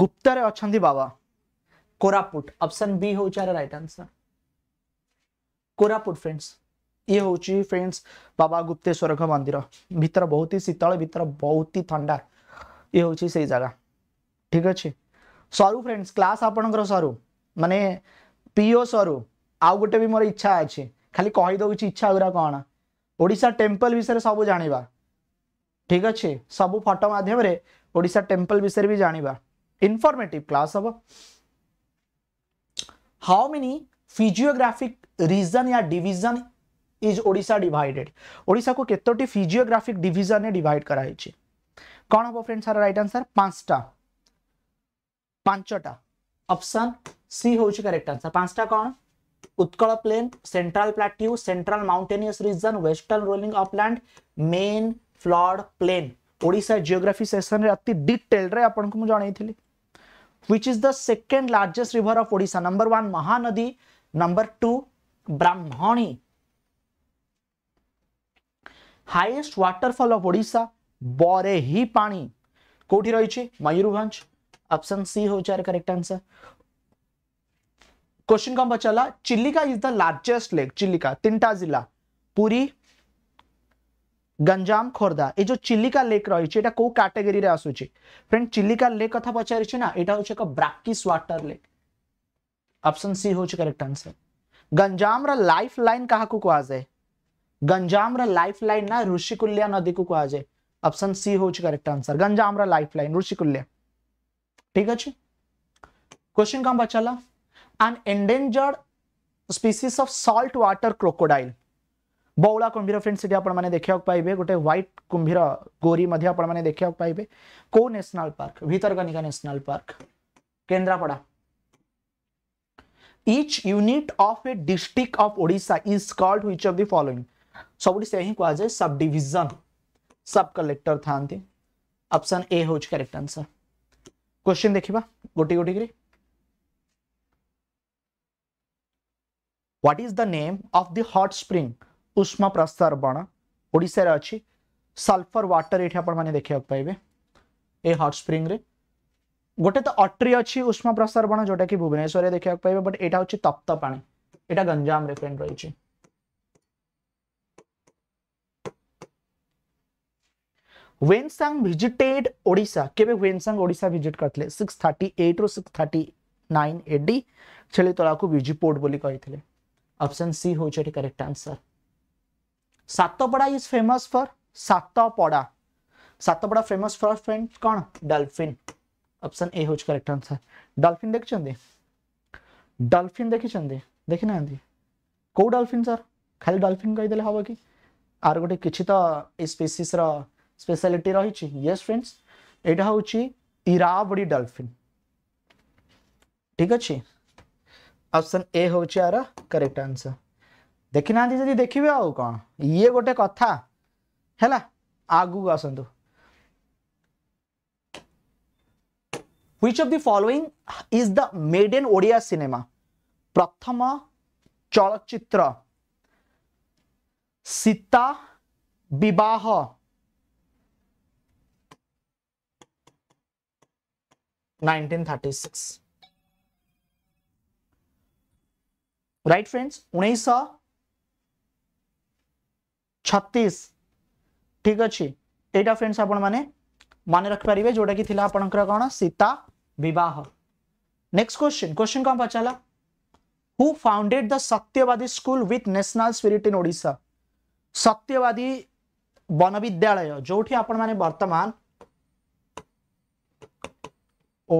Speaker 1: गुप्त रे बाबा कोरापुट ऑप्शन बी हो राइट आंसर कोरापुट फ्रेंड्स ये हूँ फ्रेंड्स बाबा गुप्तेश्वर मंदिर भितर बहुत ही शीतल भितर बहुत ही थंडा ये हूँ से जगह ठीक अच्छे सरु फ्रेंड्स क्लास आपणकर सरू मानने पीओ सरू आउ गोटे भी मोर इच्छा अच्छे खाली कहीदे इच्छा गुरा कौन ওড়িশা টেম্পল বিষয়ে সবু জাঁয়া ঠিক আছে সবু ফটো মাধ্যমে ওড়িশা टेम्पल विषय भी জাঁয়া ইনফরমেটিভ क्लास হব हाउ मेनी ফিজিওগ্রাফিক रीजन या division is Odisha divided Odisha को केतोटी फिजियोग्राफिक डिवीजन रे डिवाइड करा हेची कोन हो फ्रेंड्स सारा राइट आंसर पांचटा पांचटा ऑप्शन सी होउछ करेक्ट आंसर पांचटा कौन Utkal plain central plateau central mountainous region western rolling upland main flood plain ओडा जियोग्राफी सेसन अति डिटेल आपको जनईली which is the second largest river of ओडा number one Mahanadi number two Brahmani highest waterfall of ओडा बरे ही पा कौटी रही मयूरभ ऑप्शन सी हो रहा करेक्ट आंसर क्वेश्चन का बचाला Chilika is the largest lake Chilika तीनटा जिला पूरी गंजाम खोर्धा ये जो चिल्लिका लेक रही है कौ कैटेगरी आसूची फ्रेंड चिल्लिका लेक कथा पचार एक brackish water lake option C हूँ correct answer Ganjam life line क्या जाए गंजाम लाइफ लाइन ना ऋषिकुल्या नदी को जाए ऑप्शन सी हूँ correct answer Ganjam life line Rushikulya ठीक अच्छे क्वेश्चन कौन बचाला an endangered species of saltwater crocodile. बौला कुंभीर फ्रेंड्स सिटी आपण माने देखियो पाइबे गोटे व्हाइट कुंभीर गोरी मध्ये आपण माने देखियो पाइबे को national park Bhitarkanika national park Kendrapara each unit of a district of Odisha is called which of the following सबडी सेही को आ सब डिवीजन सब कलेक्टर थांती ऑप्शन ए होच करेक्ट आंसर क्वेश्चन देखिबा गोटी गोटी करी what is the name of the hot spring उष्मा प्रस्तरबण रे अछि सल्फर वाटर ये माने देखै पाइबे ए हॉट स्प्रिंग रे गोटे तो अट्री अछि उष्मा प्रसारबण जोटा कि भुवनेश्वर रे देखै पाइबे बट एटा हूँ तप्त पानी एटा गंजाम रे फ्रेंड रहै रही वेनसांग विजिटेड ओडिशा केबे वेनसांग ओडिशा विजिट करथले 638 रो 639 एडी तोरा को विजिपोर्ट बोली कहिथले অপশন সি হউজ correct answer Satapada is famous for Satapada Satapada famous for friends কোন ডলফিন অপশন এ হউজ करेक्ट आंसर ডলফিন দেখি চন্দে ডলফিন দেখি চন্দে দেখি না কো ডলফিন স্যার খালি ডলফিন কই দিলে হবে কি আর গটে কিছি তো স্পিসিস র স্পেশালিটি রইচি ইয়েস ফ্রেন্ডস এটা হউচি ইরাবতী ডলফিন ঠিক আছে ऑप्शन ए हूँ यार करेक्ट आंसर देखी ना जी देखिए आँ ये गोटे कथा है आगु आसतु which of the following is the made in Odia cinema प्रथम चलचित्र Sita Vivah nineteen thirty six right friends उन्नीस छत्तीस ठीक अच्छे यहाँ फ्रेंड्स आपण मन रखिपारे जोटा कि आपंकर कौन सीता बहुत नेक्स्ट क्वेश्चन क्वेश्चन कौन पचारा who founded the Satyabadi school with national spirit in Odisha Satyabadi Bana विद्यालय जो आपण वर्तमान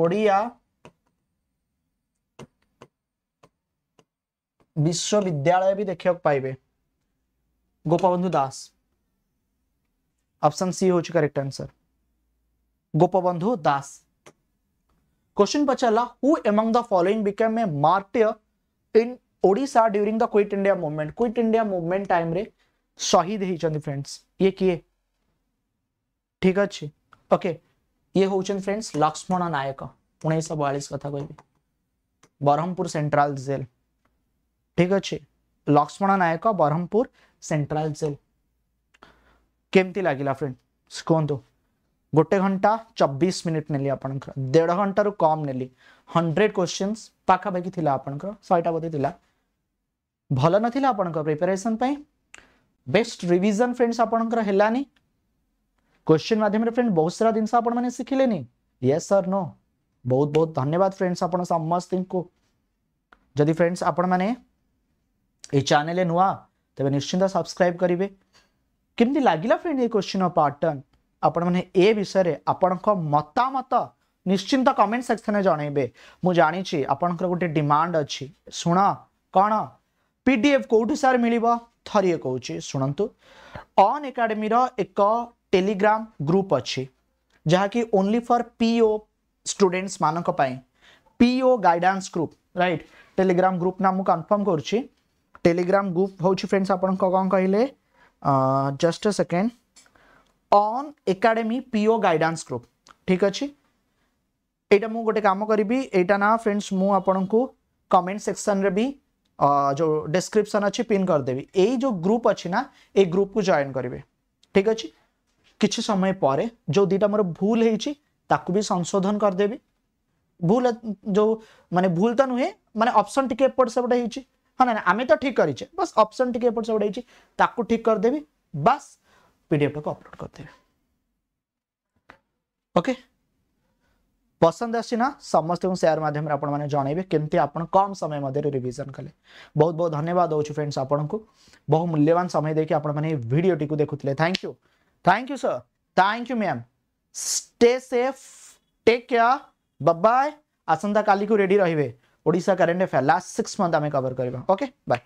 Speaker 1: ओडिया विश्वविद्यालय भी देखे पाइबे गोपाबंधु दास ऑप्शन सी हो correct answer Gopabandhu Das question पचारा who among the following became a martyr in Odisha during the quit India movement quit India movement time रे शहीद होती फ्रेंड्स ये किए ठीक अच्छे ओके ये हूँ फ्रेंड्स लक्ष्मण नायक उन्नीस बयालीस कथा कह ब्रह्मपुर सेंट्रल जेल ठीक अच्छे लक्ष्मण नायक ब्रह्मपुर सेन्ट्राल जेल केमती लगला फ्रेंड कहतु गोटे घंटा चबीस मिनिट नेली आप देढ़ घंटा रु कम नेली हंड्रेड क्वेश्चन पाखापाखी थी आपंकर शहटा बोध थी भल ना आप प्रिपेरेसन बेस्ट रिविजन फ्रेंड्स आप क्वेश्चन मध्यम फ्रेंड बहुत सारा जिन मैंने शिखिले ये सर नो बहुत बहुत धन्यवाद फ्रेंड्स आप समस्ती को जदि फ्रेंड्स आप এই ଚ୍ୟାନେଲ୍ ନୂଆ ତେବେ ନିଶ୍ଚିନ୍ତ ସବସ୍କ୍ରାଇବ୍ କରିବେ କେମିତି ଲାଗିଲା ଫ୍ରେଣ୍ଡ ଏଇ କ୍ୱେଶ୍ଚିନ୍ ଅଫ୍ ପାଟର୍ନ ଆପଣମାନେ ଏ ବିଷୟରେ ଆପଣଙ୍କ ମତାମତ ନିଶ୍ଚିନ୍ତ କମେଣ୍ଟ ସେକ୍ସନ୍ରେ ଜଣାଇବେ ମୁଁ ଜାଣିଛି ଆପଣଙ୍କର ଗୋଟେ ଡିମାଣ୍ଡ ଅଛି ଶୁଣ କ'ଣ ପି ଡି ଏଫ୍ କେଉଁଠୁ ସାର୍ ମିଳିବ ଥରିଏ କହୁଛି ଶୁଣନ୍ତୁ ଅନ୍ ଏକାଡେମୀର ଏକ ଟେଲିଗ୍ରାମ ଗ୍ରୁପ୍ ଅଛି ଯାହାକି ଓନ୍ଲି ଫର୍ ପିଓ ଷ୍ଟୁଡେଣ୍ଟସ୍ ମାନଙ୍କ ପାଇଁ PO guidance group right telegram group ନା ମୁଁ କନଫର୍ମ କରୁଛି টেলিগ্রাম গ্রুপ হচ্ছে ফ্রেন্ডস আপনার কম কহিলে just a second on academy PO guidance group ଠିକ୍ ଅଛି ଏଇଟା ମୁଁ ଗୋଟେ କାମ କରିବି ଏଇଟା ନା ফ্রেন্ডস ମୁଁ ଆପଣଙ୍କୁ କମେଣ୍ଟ সেকশনরে ବି ଯେଉଁ डिस्क्रिप्शन ଅଛି ପିନ୍ କରିଦେବି ଏଇ ଯେଉଁ ग्रुप ଅଛି ନା ଏଇ ग्रुप ଜଏନ୍ କରିବେ ଠିକ୍ ଅଛି କିଛି ସମୟ ପରେ ଯେଉଁ ଦୁଇଟା ମୋର ଭୁଲ ହେଇଛି ତାକୁ ବି ସଂଶୋଧନ କରିଦେବି ଭୁଲ ଯେଉଁ ମାନେ ଭୁଲ ତ ନୁହେଁ ମାନେ ଅପସନ୍ ଟିକେ ଏପଟ ସେପଟ ହେଇଛି हाँ ना आम तो ठीक करे बस अपसन टेपट से उड़ी ठीक करदेवि बास पीडीएफ टाक अपलोड करदेवि ओके पसंद आसीना समस्त सेयार मध्यम आपने जनइबे कमी आप कम समय मध्य रिविजन कले बहुत बहुत धन्यवाद दूसरी फ्रेंड्स आपको बहुत मूल्यवान समय देखिए आपड़ो टी देखुले thank you thank you sir thank you ma'am stay safe take care bye आसंता काली को रेडी रही Odisha current affair last six month আমি কভর করবা ওকে বাই